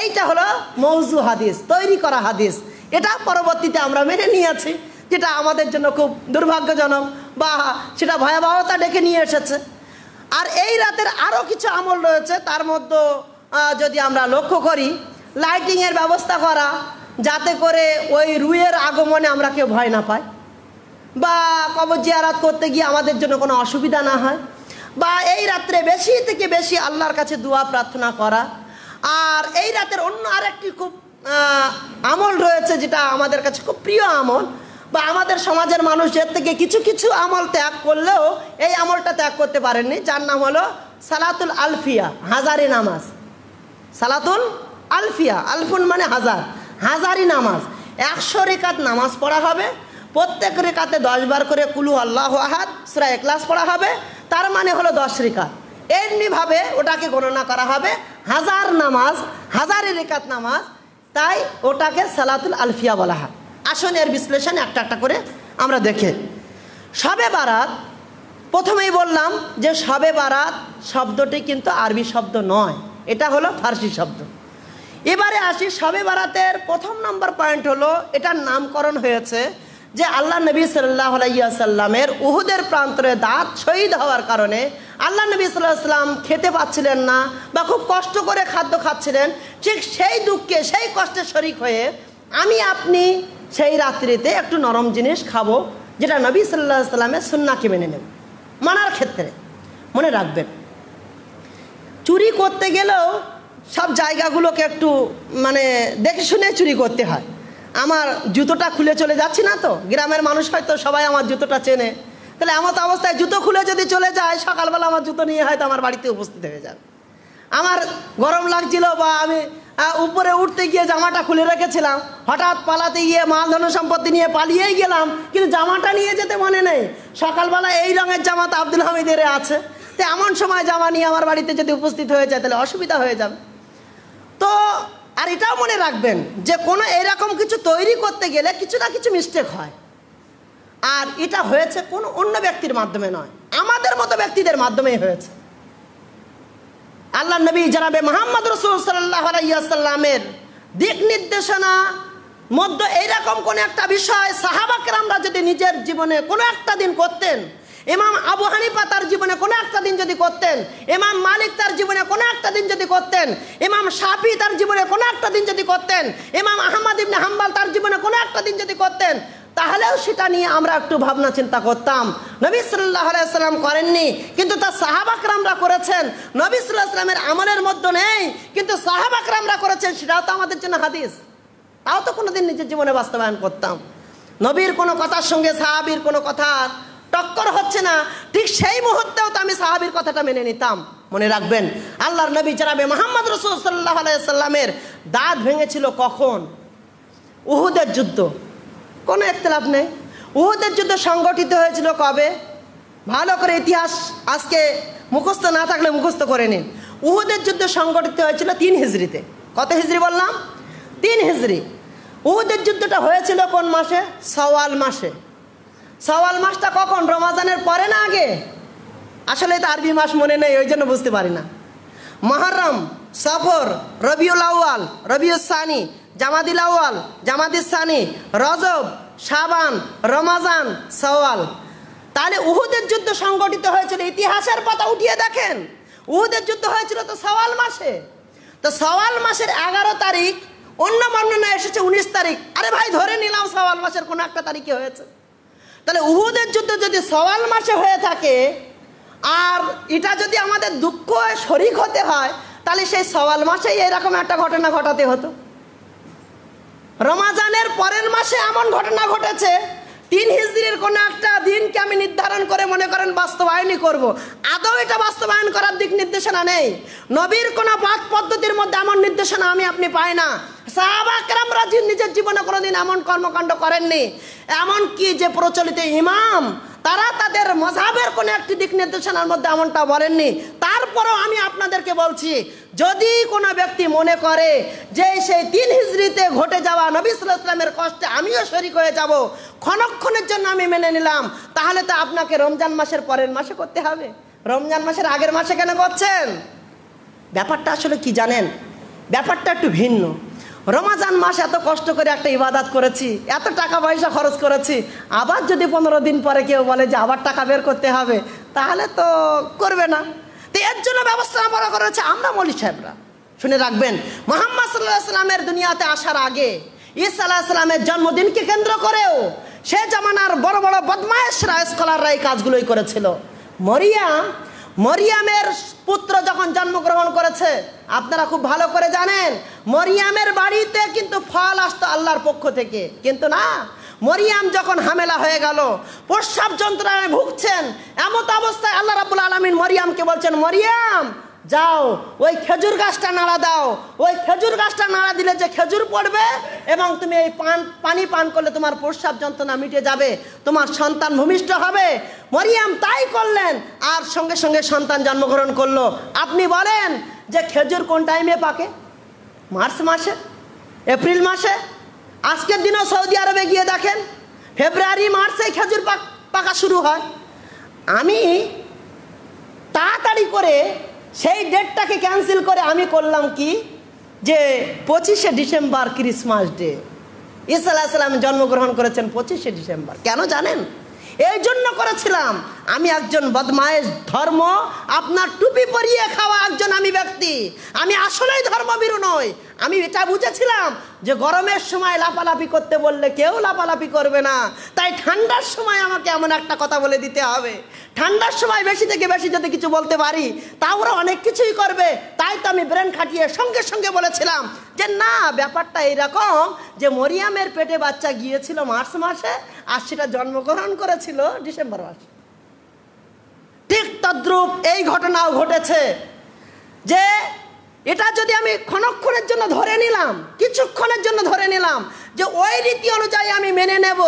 এইটা হলো মৌজু হাদিস তৈরি করা হাদিস এটা পরবর্তীতে আমরা মেনে নিয়েছি যেটা আমাদের জন্য খুব দুর্ভাগ্যজনক বা সেটা ভয়াবহতা ডেকে নিয়ে এসেছে আর এই রাতের আরও কিছু আমল রয়েছে তার মধ্যে যদি আমরা লক্ষ্য করি লাইটিংয়ের ব্যবস্থা করা যাতে করে ওই রুয়ের আগমনে আমরা কেউ ভয় না পাই বা কবর জিয়ারাত করতে গিয়ে আমাদের জন্য কোনো অসুবিধা না হয় বা এই রাত্রে বেশি থেকে বেশি আল্লাহর কাছে দোয়া প্রার্থনা করা আর এই রাতের অন্য আরেকটি খুব আমল রয়েছে যেটা আমাদের কাছে খুব প্রিয় আমল বা আমাদের সমাজের মানুষ এর থেকে কিছু কিছু আমল ত্যাগ করলেও এই আমলটা ত্যাগ করতে পারেননি যার নাম হলো সালাতুল আলফিয়া হাজারি নামাজ সালাতুল আলফিয়া আলফুন মানে হাজার হাজারি নামাজ একশো রেখাত নামাজ পড়া হবে প্রত্যেক রেখাতে দশবার করে কুলু আল্লাহ আহাদ সুরা একলাস পড়া হবে তার মানে হলো দশ রেখা এমনিভাবে ওটাকে গণনা করা হবে হাজার নামাজ হাজারে রেখাত নামাজ তাই ওটাকে সালাতুল আলফিয়া বলা হয় আসুন এর বিশ্লেষণ একটা একটা করে আমরা দেখে সবে বারাত প্রথমেই বললাম যে সবে বারাত শব্দটি কিন্তু আরবি শব্দ নয় এটা হলো ফার্সি শব্দ এবারে আসি সবে বারাতের প্রথম নম্বর পয়েন্ট হলো এটার নামকরণ হয়েছে যে আল্লাহ নবী সাল্লাহ আলাইসাল্লামের উহুদের প্রান্তরে দাঁত শহীদ হওয়ার কারণে আল্লাহ নবী সাল্লাহাম খেতে পাচ্ছিলেন না বা খুব কষ্ট করে খাদ্য খাচ্ছিলেন ঠিক সেই দুঃখে সেই কষ্টে শরিক হয়ে আমি আপনি সেই রাত্রিতে একটু নরম জিনিস খাবো যেটা নবী সাল্লাহ সাল্লামের সুন্নাকে মেনে নেব মানার ক্ষেত্রে মনে রাখবেন চুরি করতে গেলেও সব জায়গাগুলোকে একটু মানে দেখে শুনে চুরি করতে হয় আমার জুতোটা খুলে চলে যাচ্ছি না তো গ্রামের মানুষ হয়তো সবাই আমার জুতোটা চেনে তাহলে এমন অবস্থায় জুতো খুলে যদি চলে যায় সকালবেলা আমার জুতো নিয়ে হয়তো আমার বাড়িতে উপস্থিত হয়ে যাবে আমার গরম লাগছিল বা আমি উপরে উঠতে গিয়ে জামাটা খুলে রেখেছিলাম হঠাৎ পালাতে গিয়ে মাল ধন সম্পত্তি নিয়ে পালিয়েই গেলাম কিন্তু জামাটা নিয়ে যেতে মনে নেই সকালবেলা এই রঙের জামা তো আব্দুল হামিদের আছে তো এমন সময় জামা নিয়ে আমার বাড়িতে যদি উপস্থিত হয়ে যায় তাহলে অসুবিধা হয়ে যাবে তো আর এটাও মনে রাখবেন যে কোনো এরকম কিছু তৈরি করতে গেলে কিছু না কিছু মিস্টেক হয় আর এটা হয়েছে কোন অন্য ব্যক্তির মাধ্যমে নয় আমাদের মতো ব্যক্তিদের মাধ্যমেই হয়েছে আল্লাহ নবী জানাবে মোহাম্মদ রসুল সাল্লাহ দিক নির্দেশনা মধ্যে এইরকম কোনো একটা বিষয় সাহাবাকের আমরা যদি নিজের জীবনে কোনো একটা দিন করতেন এমাম আবু হানিফা তার জীবনে কোনো একটা দিন যদি করতেন এমাম মালিক তার জীবনে কোনো একটা দিন যদি করতেন এমাম সাফি তার জীবনে কোনো একটা দিন যদি করতেন এমাম আহমদ ইবনে হাম্বাল তার জীবনে কোনো একটা দিন যদি করতেন তাহলেও সেটা নিয়ে আমরা একটু ভাবনা চিন্তা করতাম নবী সাল্লাহ সাল্লাম করেননি কিন্তু তার সাহাবাকরামরা করেছেন নবী সাল্লাহ সাল্লামের আমলের মধ্যে নেই কিন্তু সাহাবাকরামরা করেছেন সেটাও তো আমাদের জন্য হাদিস তাও তো কোনোদিন নিজের জীবনে বাস্তবায়ন করতাম নবীর কোনো কথার সঙ্গে সাহাবির কোনো কথা টক্কর হচ্ছে না ঠিক সেই মুহূর্তেও তো আমি সাহাবির কথাটা মেনে নিতাম মনে রাখবেন আল্লাহর নবী জানাবে মোহাম্মদ রসুল সাল্লাহ আলাইসাল্লামের দাঁত ভেঙেছিল কখন উহুদের যুদ্ধ কোনো একতলাপ নেই উহুদের যুদ্ধ সংগঠিত হয়েছিল কবে ভালো করে ইতিহাস আজকে মুখস্থ না থাকলে মুখস্থ করে নিন উহুদের যুদ্ধ সংগঠিত হয়েছিল তিন হিজড়িতে কত হিজড়ি বললাম তিন হিজড়ি উহুদের যুদ্ধটা হয়েছিল কোন মাসে সওয়াল মাসে সওয়াল মাসটা কখন রমাজানের পরে না আগে আসলে তো আরবি মাস মনে নেই ওই জন্য বুঝতে পারি না মহরম সফর রবিউল আউয়াল রবিউসানি জামাদিল আউয়াল জামাদিসানি রজব সাবান রমাজান সওয়াল তাহলে উহুদের যুদ্ধ সংগঠিত হয়েছিল ইতিহাসের পাতা উঠিয়ে দেখেন উহুদের যুদ্ধ হয়েছিল তো সওয়াল মাসে তো সওয়াল মাসের এগারো তারিখ অন্য বর্ণনা এসেছে উনিশ তারিখ আরে ভাই ধরে নিলাম সওয়াল মাসের কোনো একটা তারিখে হয়েছে তাহলে উহুদের যুদ্ধ যদি সওয়াল মাসে হয়ে থাকে আর এটা যদি আমাদের দুঃখ শরিক হতে হয় তাহলে সেই সওয়াল মাসেই এরকম একটা ঘটনা ঘটাতে হতো রমাজানের পরের মাসে এমন ঘটনা ঘটেছে তিন হিজড়ির কোনো একটা দিনকে আমি নির্ধারণ করে মনে করেন বাস্তবায়নই করব। আদৌ এটা বাস্তবায়ন করার দিক নির্দেশনা নেই নবীর কোন পাঠ পদ্ধতির মধ্যে এমন নির্দেশনা আমি আপনি পাই না সাহাবাকরামরা নিজের জীবনে কোনোদিন এমন কর্মকাণ্ড করেননি এমন কি যে প্রচলিত ইমাম তারা তাদের মজাবের কোনো একটি দিক নির্দেশনার মধ্যে এমনটা বলেননি তারপরও আমি আপনাদেরকে বলছি যদি কোনো ব্যক্তি মনে করে যে সেই তিন হিজড়িতে ঘটে যাওয়া নবিসুল ইসলামের কষ্টে আমিও শরিক হয়ে যাব ক্ষণক্ষণের জন্য আমি মেনে নিলাম তাহলে তো আপনাকে রমজান মাসের পরের মাসে করতে হবে রমজান মাসের আগের মাসে কেন করছেন ব্যাপারটা আসলে কি জানেন ব্যাপারটা একটু ভিন্ন রমাজান মাস এত কষ্ট করে একটা ইবাদাত করেছি এত টাকা পয়সা খরচ করেছি আবার যদি পনেরো দিন পরে কেউ বলে যে আবার টাকা বের করতে হবে তাহলে তো করবে না তো এর জন্য ব্যবস্থাপনা করেছে আমরা মলি সাহেবরা শুনে রাখবেন মোহাম্মদ সাল্লাহ সাল্লামের দুনিয়াতে আসার আগে ইসা সাল্লামের জন্মদিনকে কেন্দ্র করেও সে জামানার বড় বড় বদমায়েশরা স্কলাররা এই কাজগুলোই করেছিল মরিয়া মরিয়ামের পুত্র যখন জন্মগ্রহণ করেছে আপনারা খুব ভালো করে জানেন মরিয়ামের বাড়িতে কিন্তু ফল আসতো আল্লাহর পক্ষ থেকে কিন্তু না মরিয়াম যখন হামেলা হয়ে গেল প্রস্রাব যন্ত্রণায় ভুগছেন এমত অবস্থায় আল্লাহ রাবুল আলমিন মরিয়ামকে বলছেন মরিয়াম যাও ওই খেজুর গাছটা নাড়া দাও ওই খেজুর গাছটা নাড়া দিলে যে খেজুর পড়বে এবং তুমি এই পান পানি পান করলে তোমার প্রস্রাব যন্ত্রণা মিটে যাবে তোমার সন্তান ভূমিষ্ঠ হবে মরিয়াম তাই করলেন আর সঙ্গে সঙ্গে সন্তান জন্মগ্রহণ করলো আপনি বলেন যে খেজুর কোন টাইমে পাকে মার্চ মাসে এপ্রিল মাসে আজকের দিনও সৌদি আরবে গিয়ে দেখেন ফেব্রুয়ারি মার্চে খেজুর পাকা শুরু হয় আমি তাড়াতাড়ি করে সেই ডেটটাকে ক্যান্সেল করে আমি করলাম কি যে পঁচিশে ডিসেম্বর ক্রিসমাস ডে ইসা আলাহিসাল্লাম জন্মগ্রহণ করেছেন পঁচিশে ডিসেম্বর কেন জানেন এই জন্য করেছিলাম আমি একজন বদমায়েশ ধর্ম আপনার টুপি পরিয়ে খাওয়া একজন আমি ব্যক্তি আমি আসলেই ধর্মভীরু নই আমি এটা বুঝেছিলাম যে গরমের সময় লাফালাফি করতে বললে কেউ লাফালাফি করবে না তাই ঠান্ডার সময় আমাকে এমন একটা কথা বলে দিতে হবে ঠান্ডার সময় বেশি থেকে বেশি যদি কিছু বলতে পারি তা ওরা অনেক কিছুই করবে তাই তো আমি ব্রেন খাটিয়ে সঙ্গে সঙ্গে বলেছিলাম যে না ব্যাপারটা এইরকম যে মরিয়ামের পেটে বাচ্চা গিয়েছিল মার্চ মাসে আর সেটা জন্মগ্রহণ করেছিল ডিসেম্বর মাসে ঠিক তদ্রূপ এই ঘটনাও ঘটেছে যে এটা যদি আমি ক্ষণক্ষণের জন্য ধরে নিলাম কিছুক্ষণের জন্য ধরে নিলাম যে ওই রীতি অনুযায়ী আমি মেনে নেব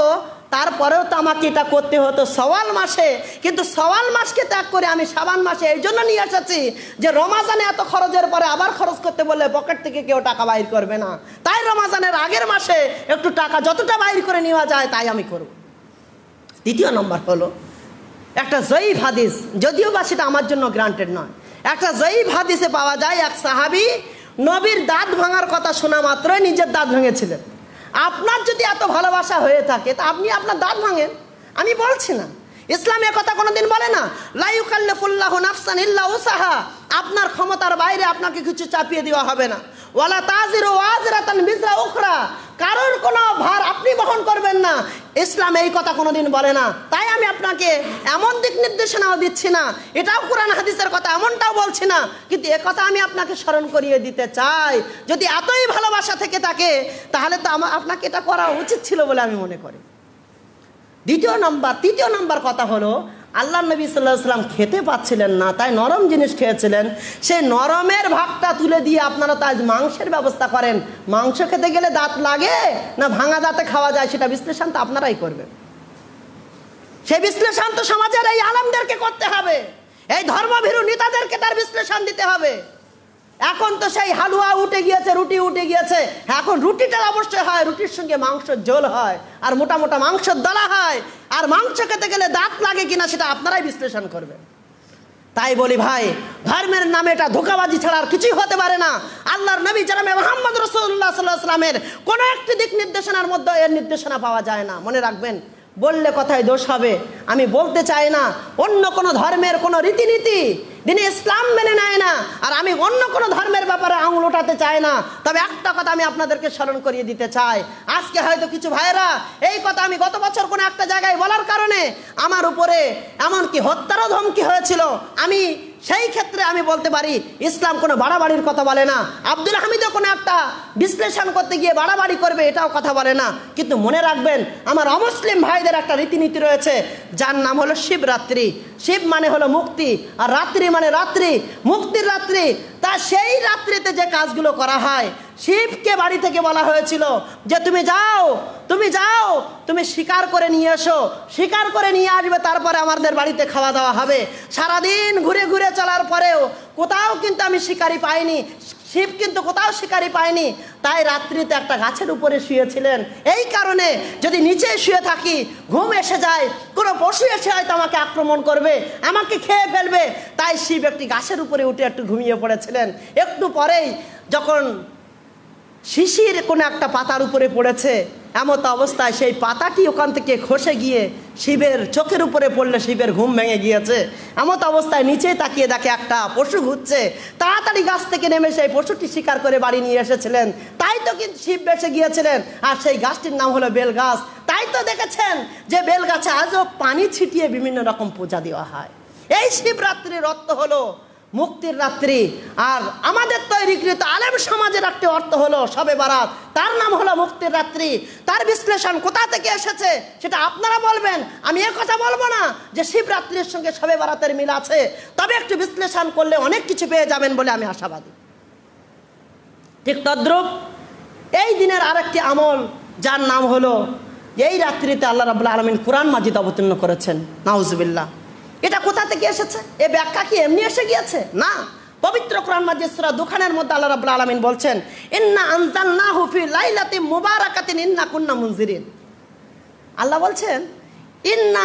তারপরেও তো আমাকে এটা করতে হতো সওয়াল মাসে কিন্তু সওয়াল মাসকে ত্যাগ করে আমি সাবান মাসে এই জন্য নিয়ে এসেছি যে রমাজানে এত খরচের পরে আবার খরচ করতে বললে পকেট থেকে কেউ টাকা বাইর করবে না তাই রমাজানের আগের মাসে একটু টাকা যতটা বাইর করে নেওয়া যায় তাই আমি করব দ্বিতীয় নম্বর হলো একটা জয়ীফ হাদিস যদিও বা সেটা আমার জন্য গ্রান্টেড নয় একটা জয়ীফ হাদিসে পাওয়া যায় এক সাহাবি নবীর দাঁত ভাঙার কথা শোনা মাত্রই নিজের দাঁত ভেঙেছিলেন আপনার যদি এত ভালোবাসা হয়ে থাকে তা আপনি আপনার দাঁত ভাঙেন আমি বলছি না ইসলাম কথা কোনোদিন বলে না লাইকাল্লাফুল্লাহ নাফসান ইল্লা উসাহা আপনার ক্ষমতার বাইরে আপনাকে কিছু চাপিয়ে দেওয়া হবে না ওয়ালা তাজির ওয়াজরাতান বিজরা উখরা কারোর কোনো ভার আপনি বহন করবেন না ইসলাম এই কথা কোনোদিন বলে না তাই আমি আপনাকে এমন দিক নির্দেশনাও দিচ্ছি না এটাও কোরআন হাদিসের কথা এমনটাও বলছি না কিন্তু কথা আমি আপনাকে স্মরণ করিয়ে দিতে চাই যদি এতই ভালোবাসা থেকে থাকে তাহলে তো আমার আপনাকে এটা করা উচিত ছিল বলে আমি মনে করি দ্বিতীয় নম্বর তৃতীয় নম্বর কথা হলো আল্লাহ নবী সাল্লাহ সাল্লাম খেতে পাচ্ছিলেন না তাই নরম জিনিস খেয়েছিলেন সেই নরমের ভাগটা তুলে দিয়ে আপনারা তাই মাংসের ব্যবস্থা করেন মাংস খেতে গেলে দাঁত লাগে না ভাঙা দাঁতে খাওয়া যায় সেটা বিশ্লেষণ তো আপনারাই করবেন সেই বিশ্লেষণ তো সমাজের এই আলমদেরকে করতে হবে এই ধর্মভীরু নেতাদেরকে তার বিশ্লেষণ দিতে হবে এখন তো সেই হালুয়া উঠে গিয়েছে রুটি উঠে গিয়েছে এখন রুটিটা অবশ্যই হয় রুটির সঙ্গে মাংস ঝোল হয় আর মোটা মোটা মাংস দলা হয় আর মাংস খেতে গেলে দাঁত লাগে কিনা সেটা আপনারাই বিশ্লেষণ করবে তাই বলি ভাই ধর্মের নামে এটা ধোকাবাজি ছাড়া আর কিছুই হতে পারে না আল্লাহর নবী জানামে মোহাম্মদ রসুল্লাহ সাল্লাহামের কোনো একটি দিক নির্দেশনার মধ্যে এর নির্দেশনা পাওয়া যায় না মনে রাখবেন বললে কথায় দোষ হবে আমি বলতে চাই না অন্য কোনো ধর্মের কোনো রীতিনীতি দিনে ইসলাম মেনে নেয় না আর আমি অন্য কোনো ধর্মের ব্যাপারে আঙুল ওঠাতে চাই না তবে একটা কথা আমি আপনাদেরকে স্মরণ করিয়ে দিতে চাই আজকে হয়তো কিছু ভাইরা এই কথা আমি গত বছর কোনো একটা জায়গায় বলার কারণে আমার উপরে এমনকি হত্যারও ধমকি হয়েছিল আমি সেই ক্ষেত্রে আমি বলতে পারি ইসলাম কোনো বাড়াবাড়ির কথা বলে না আব্দুল হামিদও কোনো একটা বিশ্লেষণ করতে গিয়ে বাড়াবাড়ি করবে এটাও কথা বলে না কিন্তু মনে রাখবেন আমার অমুসলিম ভাইদের একটা রীতিনীতি রয়েছে যার নাম হলো শিবরাত্রি শিব মানে হলো মুক্তি আর রাত্রি মানে রাত্রি মুক্তির রাত্রি তা সেই রাত্রিতে যে কাজগুলো করা হয় শিবকে বাড়ি থেকে বলা হয়েছিল যে তুমি যাও তুমি যাও তুমি শিকার করে নিয়ে এসো শিকার করে নিয়ে আসবে তারপরে আমাদের বাড়িতে খাওয়া দাওয়া হবে সারাদিন ঘুরে ঘুরে চলার পরেও কোথাও কিন্তু আমি শিকারি পাইনি শিব কিন্তু কোথাও শিকারি পায়নি তাই রাত্রিতে একটা গাছের উপরে শুয়েছিলেন এই কারণে যদি নিচে শুয়ে থাকি ঘুম এসে যায় কোনো পশু এসে হয়তো আমাকে আক্রমণ করবে আমাকে খেয়ে ফেলবে তাই শিব একটি গাছের উপরে উঠে একটু ঘুমিয়ে পড়েছিলেন একটু পরেই যখন শিশির কোনো একটা পাতার উপরে পড়েছে এমত অবস্থায় সেই পাতাটি ওখান থেকে খসে গিয়ে শিবের চোখের উপরে পড়লে শিবের ঘুম ভেঙে গিয়েছে এমত অবস্থায় নিচে তাকিয়ে দেখে একটা পশু ঘুরছে তাড়াতাড়ি গাছ থেকে নেমে সেই পশুটি শিকার করে বাড়ি নিয়ে এসেছিলেন তাই তো কিন্তু শিব বেসে গিয়েছিলেন আর সেই গাছটির নাম হলো বেল গাছ তাই তো দেখেছেন যে বেল গাছে আজও পানি ছিটিয়ে বিভিন্ন রকম পূজা দেওয়া হয় এই শিবরাত্রির অর্থ হলো মুক্তির রাত্রি আর আমাদের তৈরিকৃত আলেম সমাজের একটি অর্থ হলো সবে বারাত তার নাম হলো মুক্তির রাত্রি তার বিশ্লেষণ কোথা থেকে এসেছে সেটা আপনারা বলবেন আমি এ কথা বলবো না যে শিবরাত্রির সঙ্গে সবে বারাতের মিল আছে তবে একটু বিশ্লেষণ করলে অনেক কিছু পেয়ে যাবেন বলে আমি আশাবাদী ঠিক তদ্রুপ এই দিনের আরেকটি আমল যার নাম হলো এই রাত্রিতে আল্লাহ রাবুল্লাহ আলমিন কোরআন মাজিদ অবতীর্ণ করেছেন নাউজবিল্লা এটা কোথা থেকে এসেছে এ ব্যাখ্যা কি এমনি এসে গিয়েছে না পবিত্র কোরআন মাজিদ সূরা মধ্যে আল্লাহ রাবুল আলমিন বলছেন ইন্না আনজালনাহু ফি লাইলাতে মুবারাকাতিন ইন্না কুন্না মুনজিরিন আল্লাহ বলছেন ইন্না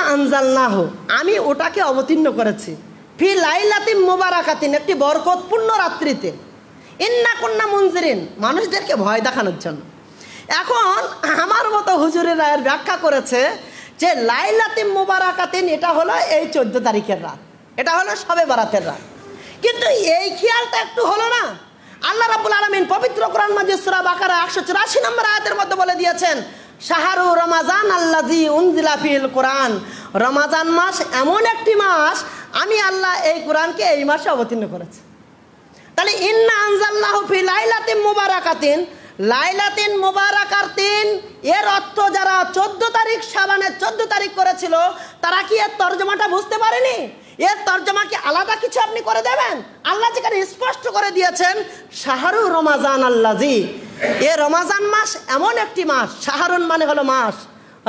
হু আমি ওটাকে অবতীর্ণ করেছি ফি লাইলাতি মুবারাকাতিন একটি বরকতপূর্ণ রাত্রিতে ইন্না কুন্না মুনজিরিন মানুষদেরকে ভয় দেখানোর জন্য এখন আমার মতো হুজুরের রায়ের ব্যাখ্যা করেছে যে লাইলাতে মোবারাকাতেন এটা হলো এই চোদ্দ তারিখের রাত এটা হলো সবে বারাতের রাত কিন্তু এই খেয়ালটা একটু হলো না আল্লাহ রাবুল আলমিন পবিত্র কোরআন মাজিসুরা বাকারা একশো চুরাশি নম্বর আয়াতের মধ্যে বলে দিয়েছেন শাহারু রমাজান আল্লাজি উনজিলাফিল কোরআন রমাজান মাস এমন একটি মাস আমি আল্লাহ এই কোরআনকে এই মাসে অবতীর্ণ করেছি তাহলে ইন্না আনজাল্লাহ ফিল আইলাতে মোবারাকাতিন লাইলাতিন মোবারাকার তিন এর অর্থ যারা চোদ্দ তারিখ সাবানের চোদ্দ তারিখ করেছিল তারা কি এর তর্জমাটা বুঝতে পারেনি এর তর্জমা কি আলাদা কিছু আপনি করে দেবেন আল্লাহ যেখানে স্পষ্ট করে দিয়েছেন শাহরু রমাজান আল্লাজি এ রমাজান মাস এমন একটি মাস শাহরুন মানে হলো মাস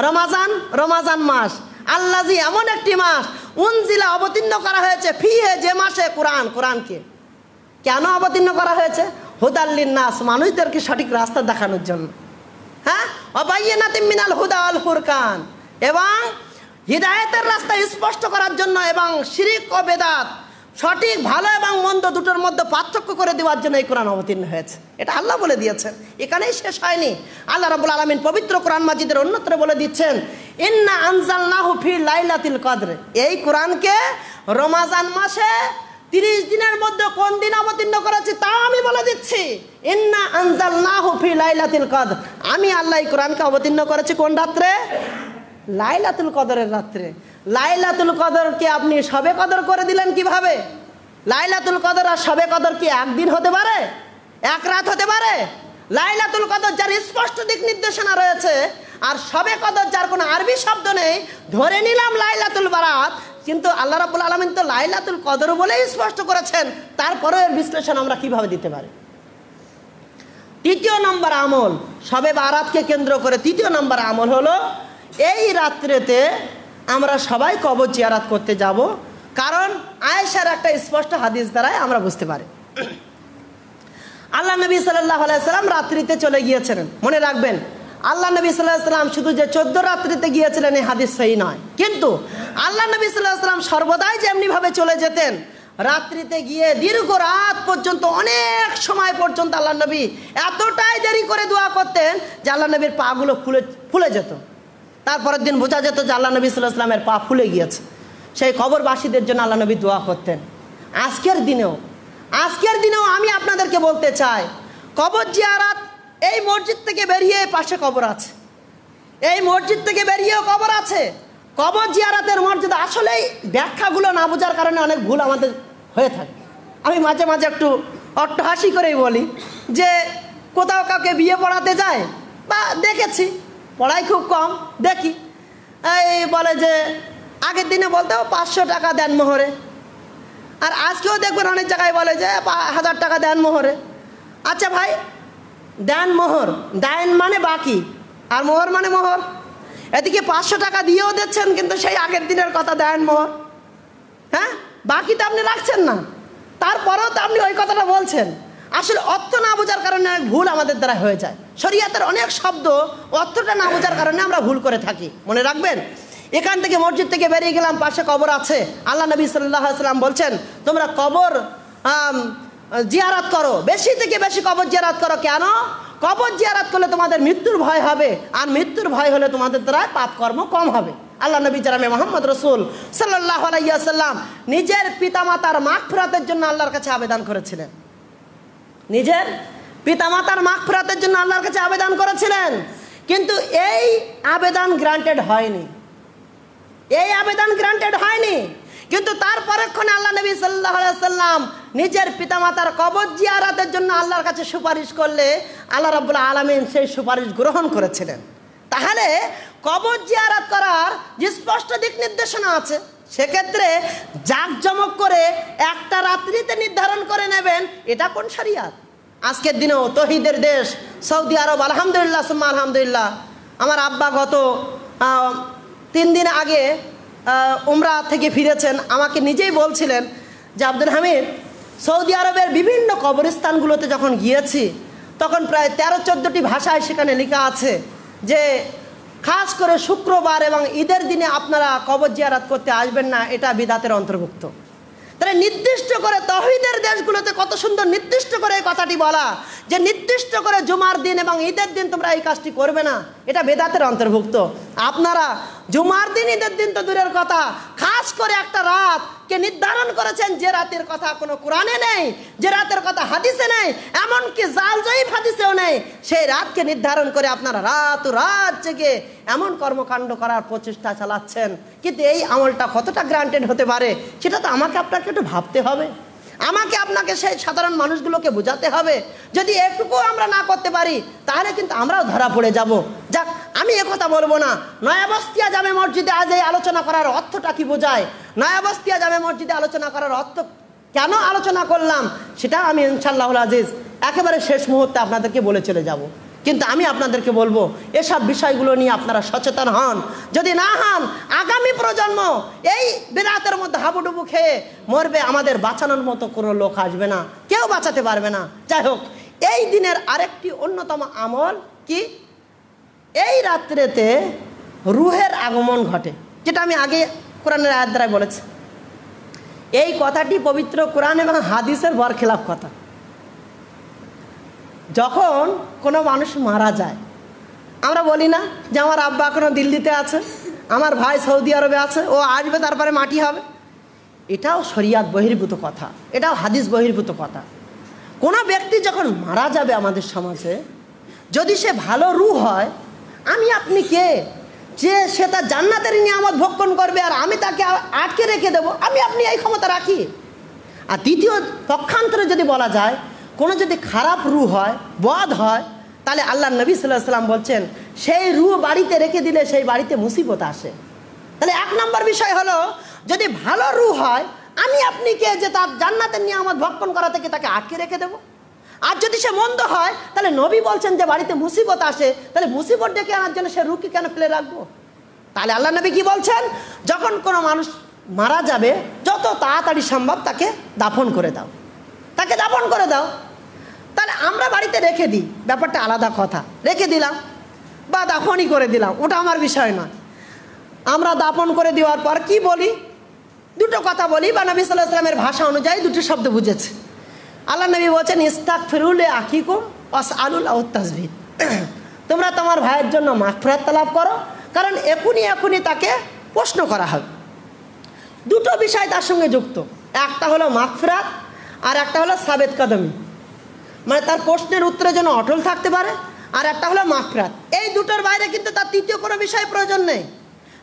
রমাজান রমাজান মাস আল্লাজি এমন একটি মাস উনজিলা অবতীর্ণ করা হয়েছে ফি হে যে মাসে কোরআন কোরআনকে কেন অবতীর্ণ করা হয়েছে হুদাল্লিন নাস মানুষদেরকে সঠিক রাস্তা দেখানোর জন্য হ্যাঁ অবাইয়ে অবাইনাতে মিনাল হুদা আল ফুরকান এবং হৃদায়তের রাস্তা স্পষ্ট করার জন্য এবং শিরিক ও বেদাত সঠিক ভালো এবং মন্দ দুটোর মধ্যে পার্থক্য করে দেওয়ার জন্য এই কোরআন অবতীর্ণ হয়েছে এটা আল্লাহ বলে দিয়েছেন এখানেই শেষ হয়নি আল্লাহ রাবুল আলমিন পবিত্র কোরআন মাজিদের অন্যত্র বলে দিচ্ছেন ইন্না আনজাল নাহু ফি লাইলাতিল কদরে এই কোরআনকে রমাজান মাসে তিরিশ দিনের মধ্যে কোন দিন অবতীর্ণ করেছি তা আমি বলে দিচ্ছি এন্না আনজাল না হুফি লাইলাতুল কদ আমি আল্লাহ কোরআনকে অবতীর্ণ করেছি কোন রাত্রে লাইলাতুল কদরের রাত্রে লাইলাতুল কদরকে আপনি সবে কদর করে দিলেন কিভাবে লাইলাতুল কদর আর সবে কদর কি একদিন হতে পারে এক রাত হতে পারে লাইলাতুল কদর যার স্পষ্ট দিক নির্দেশনা রয়েছে আর সবে কদর যার কোনো আরবি শব্দ নেই ধরে নিলাম লাইলাতুল বারাত কিন্তু আল্লাহ রাবুল আলমিন তো লাইলাতুল কদর বলেই স্পষ্ট করেছেন তারপরেও এর বিশ্লেষণ আমরা কিভাবে দিতে পারি তৃতীয় নম্বর আমল সবে বারাতকে কেন্দ্র করে তৃতীয় নম্বর আমল হলো এই রাত্রেতে আমরা সবাই কবর জিয়ারাত করতে যাব কারণ আয়েশার একটা স্পষ্ট হাদিস দ্বারাই আমরা বুঝতে পারি আল্লাহ নবী সাল্লাহ আলাইসাল্লাম রাত্রিতে চলে গিয়েছিলেন মনে রাখবেন আল্লাহ নবী সাল্লাহাম শুধু যে চোদ্দ রাত্রিতে গিয়েছিলেন এই হাদিস সেই নয় কিন্তু আল্লাহ নবী সাল্লাহাম সর্বদাই যেমনিভাবে চলে যেতেন রাত্রিতে গিয়ে দীর্ঘ রাত পর্যন্ত অনেক সময় পর্যন্ত আল্লাহ নবী এতটাই দেরি করে দোয়া করতেন যে আল্লাহ নবীর পাগুলো ফুলে ফুলে যেত তারপরের দিন বোঝা যেত যে আল্লাহ নবী সাল্লাহামের পা ফুলে গিয়েছে সেই খবরবাসীদের জন্য আল্লাহ নবী দোয়া করতেন আজকের দিনেও আজকের দিনেও আমি আপনাদেরকে বলতে চাই কবর জিয়ারাত এই মসজিদ থেকে বেরিয়ে পাশে কবর আছে এই মসজিদ থেকে বেরিয়েও কবর আছে কবর জিয়ারাতের মর্যাদা আসলেই ব্যাখ্যাগুলো না বোঝার কারণে অনেক ভুল আমাদের হয়ে থাকে আমি মাঝে মাঝে একটু হাসি করেই বলি যে কোথাও কাউকে বিয়ে পড়াতে যায় বা দেখেছি পড়াই খুব কম দেখি এই বলে যে আগের দিনে বলতেও পাঁচশো টাকা দেন মোহরে আর আজকেও দেখবেন অনেক জায়গায় বলে যে হাজার টাকা দেন মোহরে আচ্ছা ভাই দেন মোহর দেন মানে বাকি আর মোহর মানে মোহর এদিকে পাঁচশো টাকা দিয়েও দিচ্ছেন কিন্তু সেই আগের দিনের কথা দেন মোহর হ্যাঁ বাকি তো আপনি রাখছেন না তারপরেও তো আপনি ওই কথাটা বলছেন আসলে অর্থ না বোঝার কারণে অনেক ভুল আমাদের দ্বারা হয়ে যায় শরিয়াতের অনেক শব্দ অর্থটা না বোঝার কারণে আমরা ভুল করে থাকি মনে রাখবেন এখান থেকে মসজিদ থেকে বেরিয়ে গেলাম পাশে কবর আছে আল্লাহ নবী সাল্লাহ সাল্লাম বলছেন তোমরা কবর জিয়ারাত করো বেশি থেকে বেশি কবর জিয়ারাত করো কেন কবর জিয়ারাত করলে তোমাদের মৃত্যুর ভয় হবে আর মৃত্যুর ভয় হলে তোমাদের দ্বারা পাপ কর্ম কম হবে আল্লাহ নবী জারামে মোহাম্মদ রসুল সাল্লাহ আলাইসাল্লাম নিজের পিতামাতার মাখ ফেরাতের জন্য আল্লাহর কাছে আবেদন করেছিলেন নিজের পিতামাতার মাখ ফেরাতের জন্য আল্লাহর কাছে আবেদন করেছিলেন কিন্তু এই আবেদন গ্রান্টেড হয়নি এই আবেদন গ্রান্টেড হয়নি কিন্তু তার পরক্ষণে আল্লাহ নবী সাল্লাহ সাল্লাম নিজের পিতামাতার কবর জিয়ারাতের জন্য আল্লাহর কাছে সুপারিশ করলে আল্লাহ রাবুল্লাহ আলমিন সেই সুপারিশ গ্রহণ করেছিলেন তাহলে কবর জিয়ারাত করার যে স্পষ্ট দিক নির্দেশনা আছে সেক্ষেত্রে জাঁকজমক করে একটা রাত্রিতে নির্ধারণ করে নেবেন এটা কোন সারিয়াত আজকের দিনেও তহিদের দেশ সৌদি আরব আলহামদুলিল্লাহ সুম্মা আলহামদুলিল্লাহ আমার আব্বা গত তিন দিন আগে উমরা থেকে ফিরেছেন আমাকে নিজেই বলছিলেন যে আব্দুল হামিদ সৌদি আরবের বিভিন্ন কবরস্থানগুলোতে যখন গিয়েছি তখন প্রায় তেরো চোদ্দোটি ভাষায় সেখানে লেখা আছে যে খাস করে শুক্রবার এবং ঈদের দিনে আপনারা কবর জিয়ারাত করতে আসবেন না এটা বিদাতের অন্তর্ভুক্ত তাহলে নির্দিষ্ট করে তহিদের দেশগুলোতে কত সুন্দর নির্দিষ্ট করে এই কথাটি বলা যে নির্দিষ্ট করে জুমার দিন এবং ঈদের দিন তোমরা এই কাজটি করবে না এটা বেদাতের অন্তর্ভুক্ত আপনারা জুমার দিন ঈদের দিন তো দূরের কথা খাস করে একটা রাত কে নির্ধারণ করেছেন যে রাতের কথা কোনো কোরআনে নেই যে রাতের কথা হাদিসে নেই এমনকি জাল জয়ীফ হাদিসেও নেই সেই রাতকে নির্ধারণ করে আপনারা রাত রাত জেগে এমন কর্মকাণ্ড করার প্রচেষ্টা চালাচ্ছেন কিন্তু এই আমলটা কতটা গ্রান্টেড হতে পারে সেটা তো আমাকে আপনাকে একটু ভাবতে হবে আমাকে আপনাকে সেই সাধারণ মানুষগুলোকে বোঝাতে হবে যদি একটুকু আমরা না করতে পারি তাহলে কিন্তু আমরাও ধরা পড়ে যাব যাক আমি একথা বলবো না নয়াবস্তিয়া জামে মসজিদে আজ এই আলোচনা করার অর্থটা কি বোঝায় নয়াবস্তিয়া জামে মসজিদে আলোচনা করার অর্থ কেন আলোচনা করলাম সেটা আমি ইনশাল্লাহুল আজিজ একেবারে শেষ মুহূর্তে আপনাদেরকে বলে চলে যাবো কিন্তু আমি আপনাদেরকে বলবো এসব বিষয়গুলো নিয়ে আপনারা সচেতন হন যদি না হন আগামী প্রজন্ম এই বিরাতের মধ্যে হাবুডুবু খেয়ে মরবে আমাদের বাঁচানোর মতো কোনো লোক আসবে না কেউ বাঁচাতে পারবে না যাই হোক এই দিনের আরেকটি অন্যতম আমল কি এই রাত্রেতে রুহের আগমন ঘটে যেটা আমি আগে কোরআনের আয়াদ্রায় বলেছি এই কথাটি পবিত্র কোরআন এবং হাদিসের খেলাফ কথা যখন কোনো মানুষ মারা যায় আমরা বলি না যে আমার আব্বা এখনও দিল্লিতে আছে আমার ভাই সৌদি আরবে আছে ও আসবে তারপরে মাটি হবে এটাও শরিয়াত বহির্ভূত কথা এটাও হাদিস বহির্ভূত কথা কোনো ব্যক্তি যখন মারা যাবে আমাদের সমাজে যদি সে ভালো রু হয় আমি আপনি কে যে সে তার জান্নাতের নিয়ামত ভক্ষণ করবে আর আমি তাকে আটকে রেখে দেব আমি আপনি এই ক্ষমতা রাখি আর দ্বিতীয় পক্ষান্তরে যদি বলা যায় কোনো যদি খারাপ রু হয় বধ হয় তাহলে আল্লাহ নবী সাল্লাহ সাল্লাম বলছেন সেই রু বাড়িতে রেখে দিলে সেই বাড়িতে মুসিবত আসে তাহলে এক নম্বর বিষয় হলো যদি ভালো রু হয় আমি আপনি কে যে তার জান্নাতের আমার ভক্ষণ করা থেকে তাকে আঁকিয়ে রেখে দেব আর যদি সে মন্দ হয় তাহলে নবী বলছেন যে বাড়িতে মুসিবত আসে তাহলে মুসিবত ডেকে আনার জন্য সে রুকে কেন ফেলে রাখবো তাহলে আল্লাহ নবী কি বলছেন যখন কোনো মানুষ মারা যাবে যত তাড়াতাড়ি সম্ভব তাকে দাফন করে দাও তাকে দাফন করে দাও আমরা বাড়িতে রেখে দিই ব্যাপারটা আলাদা কথা রেখে দিলাম বা দাফনই করে দিলাম ওটা আমার বিষয় নয় আমরা দাপন করে দেওয়ার পর কি বলি দুটো কথা বলি বা নবী সাল্লাহ ইসলামের ভাষা অনুযায়ী দুটো শব্দ বুঝেছে আল্লাহ নবী বলছেন ইস্তাক ফিরুলে আকিকুম অস আলুল আউতাসবিদ তোমরা তোমার ভাইয়ের জন্য মাফরাত তালাব করো কারণ এখনই এখনই তাকে প্রশ্ন করা হবে দুটো বিষয় তার সঙ্গে যুক্ত একটা হলো মাফরাত আর একটা হলো সাবেদ কদমী মানে তার প্রশ্নের উত্তরে যেন অটল থাকতে পারে আর একটা হলো মাফরাত এই দুটোর বাইরে কিন্তু তার তৃতীয় কোনো বিষয় প্রয়োজন নেই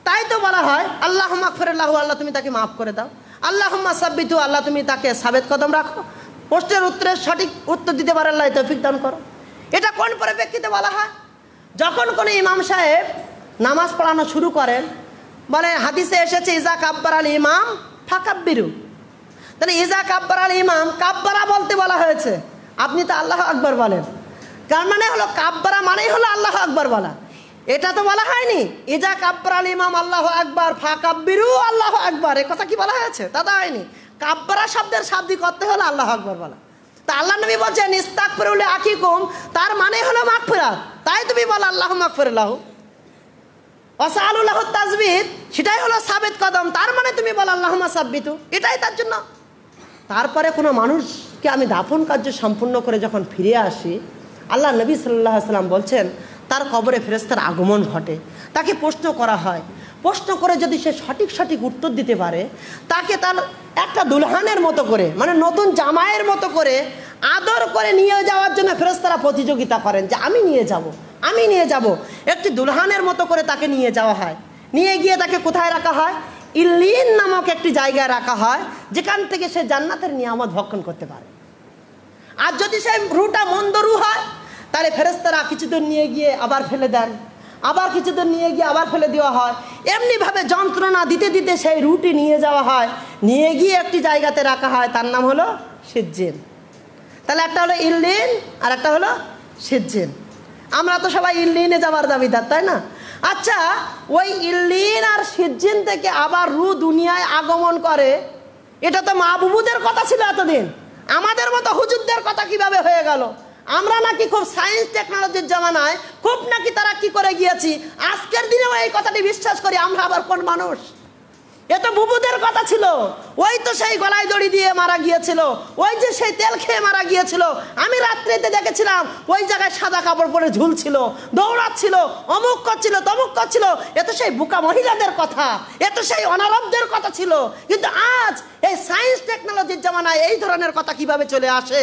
তাই তো বলা হয় আল্লাহ মাকফেরাল্লাহ আল্লাহ তুমি তাকে মাফ করে দাও আল্লাহ সাব্বিতু আল্লাহ তুমি তাকে সাবেদ কদম রাখো প্রশ্নের উত্তরের সঠিক উত্তর দিতে পারে আল্লাহ তৌফিক দান করো এটা কোন পরিপ্রেক্ষিতে বলা হয় যখন কোনো ইমাম সাহেব নামাজ পড়ানো শুরু করেন বলে হাদিসে এসেছে ইজা কাব্বার আল ইমাম ফাকাব্বিরু তাহলে ইজা কাব্বার আল ইমাম কাব্বারা বলতে বলা হয়েছে আপনি তো আল্লাহ আকবর বলেন তার মানে হলো কাব্বারা মানেই হলো আল্লাহ আকবর বলা এটা তো বলা হয়নি ইজা কাব্বর আল ইমাম আল্লাহ আকবর ফা কাব্বিরু আল্লাহ আকবর এ কথা কি বলা হয়েছে তা তো হয়নি কাব্বারা শব্দের শাব্দি করতে হলো আল্লাহ আকবর বলা তা আল্লাহ নবী বলছেন ইস্তাক ফেরুলে আকিকুম তার মানে হলো মাগফিরা তাই তুমি বলো আল্লাহ মাগফিরাল্লাহ অসালুল্লাহ তাজবিদ সেটাই হলো সাবেদ কদম তার মানে তুমি বলো আল্লাহ সাব্বিতু এটাই তার জন্য তারপরে কোনো মানুষকে আমি দাফন কার্য সম্পূর্ণ করে যখন ফিরে আসি আল্লাহ নবী সাল্লাহ সাল্লাম বলছেন তার কবরে ফেরস্তার আগমন ঘটে তাকে প্রশ্ন করা হয় প্রশ্ন করে যদি সে সঠিক সঠিক উত্তর দিতে পারে তাকে তার একটা দুলহানের মতো করে মানে নতুন জামায়ের মতো করে আদর করে নিয়ে যাওয়ার জন্য ফেরস্তারা প্রতিযোগিতা করেন যে আমি নিয়ে যাব। আমি নিয়ে যাব। একটি দুলহানের মতো করে তাকে নিয়ে যাওয়া হয় নিয়ে গিয়ে তাকে কোথায় রাখা হয় ইলিন নামক একটি জায়গায় রাখা হয় যেখান থেকে সে জান্নাতের নিয়ামত ভক্ষণ করতে পারে আর যদি সে রুটা মন্দরু হয় তাহলে ফেরেস্তারা কিছুদিন নিয়ে গিয়ে আবার ফেলে দেন আবার কিছুদিন নিয়ে গিয়ে আবার ফেলে দেওয়া হয় এমনিভাবে যন্ত্রণা দিতে দিতে সেই রুটি নিয়ে যাওয়া হয় নিয়ে গিয়ে একটি জায়গাতে রাখা হয় তার নাম হলো সিজ্জেন তাহলে একটা হলো ইল্লিন আর একটা হলো সিজ্জেন আমরা তো সবাই ইল্লিনে যাওয়ার দাবিদার তাই না আচ্ছা ওই ইল্লিন আর সিজ্জিন থেকে আবার রু দুনিয়ায় আগমন করে এটা তো মাহবুবুদের কথা ছিল এতদিন আমাদের মতো হুজুরদের কথা কিভাবে হয়ে গেল আমরা নাকি খুব সায়েন্স টেকনোলজির জমানায় খুব নাকি তারা কি করে গিয়েছি আজকের দিনেও এই কথাটি বিশ্বাস করি আমরা আবার কোন মানুষ এ তো বুবুদের কথা ছিল ওই তো সেই গলায় দড়ি দিয়ে মারা গিয়েছিল ওই যে সেই তেল খেয়ে মারা গিয়েছিল আমি রাত্রিতে দেখেছিলাম ওই জায়গায় সাদা কাপড় পরে ঝুলছিল দৌড়াচ্ছিল অমুক করছিল তমুক করছিল এত সেই বুকা মহিলাদের কথা এত সেই অনারবদের কথা ছিল কিন্তু আজ এই সায়েন্স টেকনোলজির জামানায় এই ধরনের কথা কিভাবে চলে আসে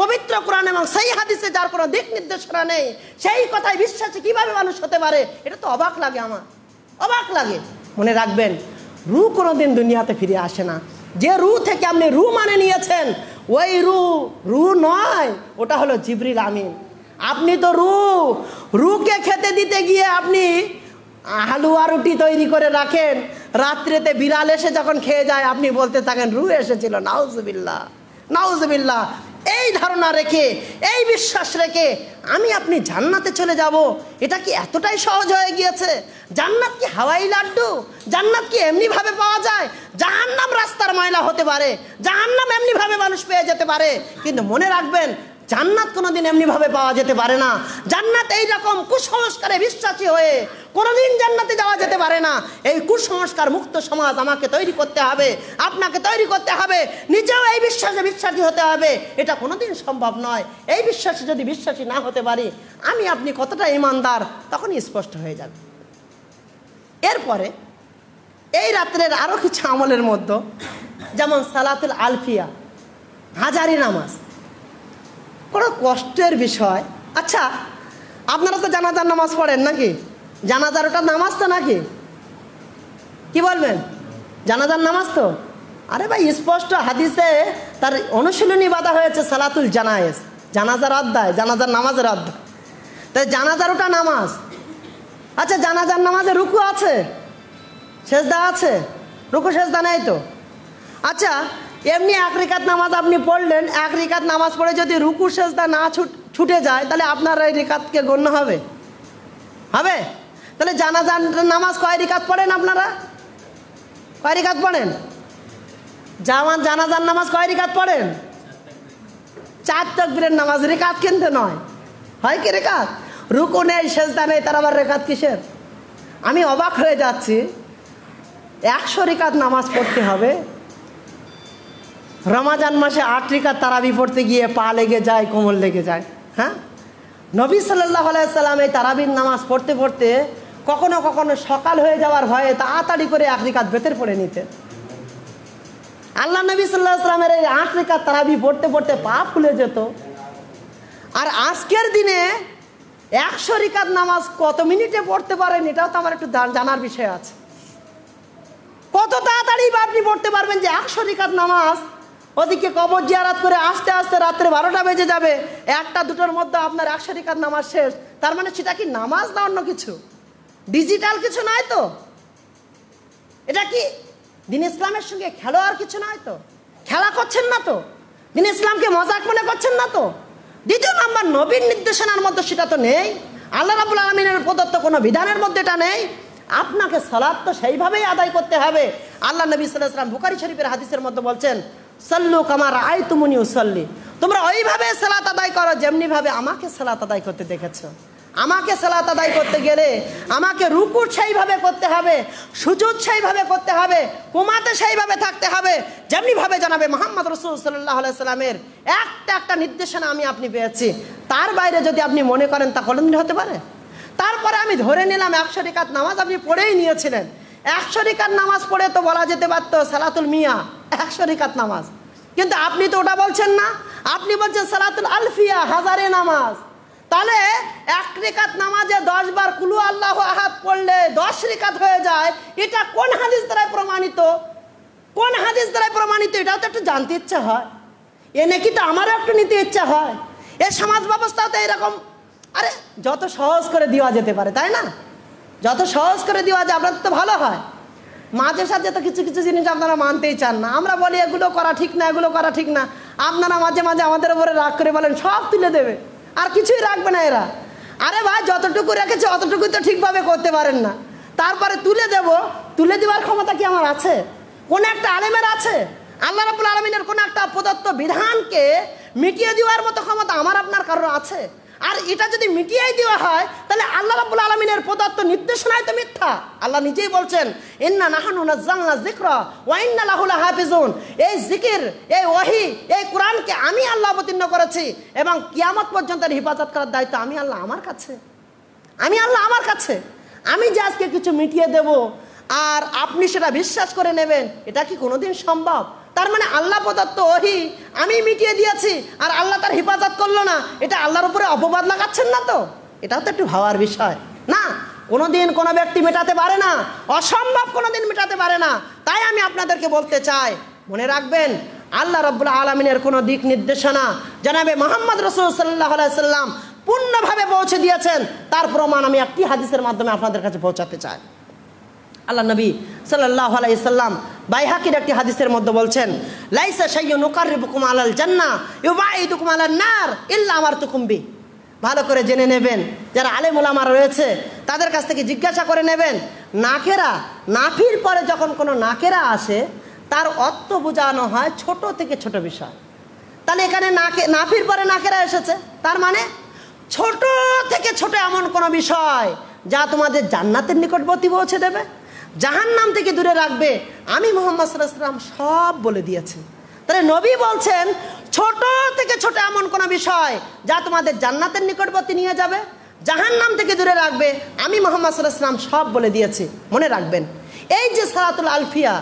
পবিত্র কোরআন এবং সেই হাদিসে যার কোনো দিক নির্দেশনা নেই সেই কথায় বিশ্বাসী কিভাবে মানুষ হতে পারে এটা তো অবাক লাগে আমার অবাক লাগে মনে রাখবেন রু কোনোদিন দুনিয়াতে ফিরে আসে না যে রু থেকে আপনি রু মানে নিয়েছেন ওই রু রু নয় ওটা হলো জিবরিল আমিন আপনি তো রু রুকে খেতে দিতে গিয়ে আপনি হালুয়া রুটি তৈরি করে রাখেন রাত্রেতে বিড়াল এসে যখন খেয়ে যায় আপনি বলতে থাকেন রু এসেছিল নাউজবিল্লা নাউজবিল্লা এই ধারণা রেখে এই বিশ্বাস রেখে আমি আপনি জান্নাতে চলে যাব এটা কি এতটাই সহজ হয়ে গিয়েছে জান্নাত কি হাওয়াই লাড্ডু জান্নাত কি এমনিভাবে পাওয়া যায় জাহান্নাম রাস্তার ময়লা হতে পারে জাহান্নাম এমনিভাবে মানুষ পেয়ে যেতে পারে কিন্তু মনে রাখবেন জান্নাত কোনোদিন এমনিভাবে পাওয়া যেতে পারে না জান্নাত এই রকম কুসংস্কারে বিশ্বাসী হয়ে কোনোদিন জান্নাতে যাওয়া যেতে পারে না এই কুসংস্কার মুক্ত সমাজ আমাকে তৈরি করতে হবে আপনাকে তৈরি করতে হবে নিজেও এই বিশ্বাসে বিশ্বাসী হতে হবে এটা কোনোদিন সম্ভব নয় এই বিশ্বাসে যদি বিশ্বাসী না হতে পারি আমি আপনি কতটা ইমানদার তখনই স্পষ্ট হয়ে যাবে এরপরে এই রাত্রের আরও কিছু আমলের মধ্যে যেমন সালাতুল আলফিয়া হাজারি নামাজ কোনো কষ্টের বিষয় আচ্ছা আপনারা তো জানাজার নামাজ পড়েন নাকি জানাজার ওটা নামাজ তো নাকি কি বলবেন জানাজার নামাজ তো আরে ভাই স্পষ্ট হাদিসে তার অনুশীলনী বাধা হয়েছে সালাতুল জানায়েস জানাজার অধ্যায় জানাজার নামাজের অধ্যায় তাই জানাজার ওটা নামাজ আচ্ছা জানাজার নামাজে রুকু আছে শেষদা আছে রুকু সেজদা নেই তো আচ্ছা এমনি এক রেখাত নামাজ আপনি পড়লেন এক রেখাত নামাজ পড়ে যদি রুকু সেজদা না ছুটে যায় তাহলে আপনার এই রেখাতকে গণ্য হবে হবে তাহলে জানাজান নামাজ কয় রেখাত পড়েন আপনারা কয় রেখাত পড়েন জামান জানাজান নামাজ কয় রেখাত পড়েন চার তকবিরের নামাজ রেখাত কিনতে নয় হয় কি রেখাত রুকু নেই সেজদা নেই তার আবার রেখাত কিসের আমি অবাক হয়ে যাচ্ছি একশো রেখাত নামাজ পড়তে হবে রমাজান মাসে আট তারাবি পড়তে গিয়ে পা লেগে যায় কোমর লেগে যায় হ্যাঁ নবী সাল্লাহ আলাইসাল্লাম এই তারাবির নামাজ পড়তে পড়তে কখনো কখনো সকাল হয়ে যাওয়ার ভয়ে তাড়াতাড়ি করে এক বেতের পড়ে নিতেন আল্লাহ নবী সাল্লাহ সাল্লামের এই আট তারাবি পড়তে পড়তে পা ফুলে যেত আর আজকের দিনে একশো রিকাত নামাজ কত মিনিটে পড়তে পারেন এটাও তো আমার একটু জানার বিষয় আছে কত তাড়াতাড়ি বা আপনি পড়তে পারবেন যে একশো রিকাত নামাজ ওদিকে কবর জিয়ারাত করে আস্তে আস্তে রাত্রে বারোটা বেজে যাবে একটা দুটোর মধ্যে আপনার একশো নামাজ শেষ তার মানে সেটা কি নামাজ না অন্য কিছু ডিজিটাল কিছু নয় তো এটা কি দিন ইসলামের সঙ্গে আর কিছু নয় তো খেলা করছেন না তো দিন ইসলামকে মজাক মনে করছেন না তো দ্বিতীয় নাম্বার নবীন নির্দেশনার মধ্যে সেটা তো নেই আল্লাহ রাবুল আলমিনের প্রদত্ত কোনো বিধানের মধ্যে এটা নেই আপনাকে সলাপ তো সেইভাবেই আদায় করতে হবে আল্লাহ নবী সাল্লাহ ইসলাম বুকারি শরীফের হাদিসের মধ্যে বলছেন সাল্লু কামার আয় তুমুনি উসল্লি তোমরা ওইভাবে সালাত আদায় করো যেমনিভাবে আমাকে সালাত আদায় করতে দেখেছো আমাকে সালাত আদায় করতে গেলে আমাকে রুকুর সেইভাবে করতে হবে সুযোগ সেইভাবে করতে হবে কুমাতে সেইভাবে থাকতে হবে যেমনিভাবে জানাবে মোহাম্মদ রসুল সাল্লাহ সাল্লামের একটা একটা নির্দেশনা আমি আপনি পেয়েছি তার বাইরে যদি আপনি মনে করেন তা কলন্দিন হতে পারে তারপরে আমি ধরে নিলাম একশো রেখাত নামাজ আপনি পড়েই নিয়েছিলেন একশো রিকাত নামাজ পড়ে তো বলা যেতে পারতো সালাতুল মিয়া একশো রিকাত নামাজ কিন্তু আপনি তো ওটা বলছেন না আপনি বলছেন সালাতুল আলফিয়া হাজারে নামাজ তাহলে এক রেখাত নামাজে দশ বার কুলু আল্লাহ আহাত পড়লে দশ রেখাত হয়ে যায় এটা কোন হাদিস দ্বারাই প্রমাণিত কোন হাদিস দ্বারাই প্রমাণিত এটাও তো একটু জানতে ইচ্ছা হয় এ নাকি তো আমারও একটু নিতে ইচ্ছা হয় এ সমাজ ব্যবস্থাও তো এরকম আরে যত সহজ করে দেওয়া যেতে পারে তাই না যত সহজ করে দেওয়া যায় আপনাদের তো ভালো হয় মাঝে সাথে তো কিছু কিছু জিনিস আপনারা মানতেই চান না আমরা বলি এগুলো করা ঠিক না এগুলো করা ঠিক না আপনারা মাঝে মাঝে আমাদের উপরে রাগ করে বলেন সব তুলে দেবে আর কিছুই রাখবে না এরা আরে ভাই যতটুকু রেখেছে অতটুকু তো ঠিকভাবে করতে পারেন না তারপরে তুলে দেব তুলে দেওয়ার ক্ষমতা কি আমার আছে কোন একটা আলেমের আছে আল্লাহ রাবুল আলমিনের কোন একটা প্রদত্ত বিধানকে মিটিয়ে দেওয়ার মতো ক্ষমতা আমার আপনার কারোর আছে আর এটা যদি মিটিয়েই দেওয়া হয় তাহলে আল্লাহ রাবুল আলমিনের প্রদত্ত নির্দেশনায় তো মিথ্যা আল্লাহ নিজেই বলছেন এন্না নাহানুনা জাল্লা জিক্র ওয়াইন্না হাফিজুন এই জিকির এই ওহি এই কোরআনকে আমি আল্লাহ অবতীর্ণ করেছি এবং কিয়ামত পর্যন্ত হেফাজত করার দায়িত্ব আমি আল্লাহ আমার কাছে আমি আল্লাহ আমার কাছে আমি যে আজকে কিছু মিটিয়ে দেব আর আপনি সেটা বিশ্বাস করে নেবেন এটা কি কোনোদিন সম্ভব তার মানে আল্লাহ প্রদত্ত ওহি আমি মিটিয়ে দিয়েছি আর আল্লাহ তার হেফাজত করলো না এটা আল্লাহর উপরে অপবাদ লাগাচ্ছেন না তো এটাও তো একটু ভাবার বিষয় না কোনোদিন কোনো ব্যক্তি মেটাতে পারে না অসম্ভব কোনোদিন মেটাতে পারে না তাই আমি আপনাদেরকে বলতে চাই মনে রাখবেন আল্লাহ রব্বুল আলমিনের কোনো দিক নির্দেশনা জানাবে মোহাম্মদ রসুল সাল্লাহ সাল্লাম পূর্ণভাবে পৌঁছে দিয়েছেন তার প্রমাণ আমি একটি হাদিসের মাধ্যমে আপনাদের কাছে পৌঁছাতে চাই আল্লাহ নবী সাল্লাহ আলাইসাল্লাম বাইহাকির একটি হাদিসের মধ্যে বলছেন লাইসা সাইয় নুকারিবুকুম আলাল জান্না ইউবাইদুকুম আলাল নার ইল্লা আমার তুকুম্বি ভালো করে জেনে নেবেন যারা আলেম ওলামা রয়েছে তাদের কাছ থেকে জিজ্ঞাসা করে নেবেন নাকেরা নাফির পরে যখন কোনো নাকেরা আসে তার অর্থ বোঝানো হয় ছোট থেকে ছোট বিষয় তাহলে এখানে নাকে নাফির পরে নাকেরা এসেছে তার মানে ছোট থেকে ছোট এমন কোনো বিষয় যা তোমাদের জান্নাতের নিকটবর্তী পৌঁছে দেবে জাহান নাম থেকে দূরে রাখবে আমি মোহাম্মদ সাল্লাহাম সব বলে দিয়েছেন তাহলে নবী বলছেন ছোট থেকে ছোট এমন কোনো বিষয় যা তোমাদের জান্নাতের নিকটবর্তী নিয়ে যাবে জাহান নাম থেকে দূরে রাখবে আমি মোহাম্মদ সাল্লাহাম সব বলে দিয়েছি মনে রাখবেন এই যে সালাতুল আলফিয়া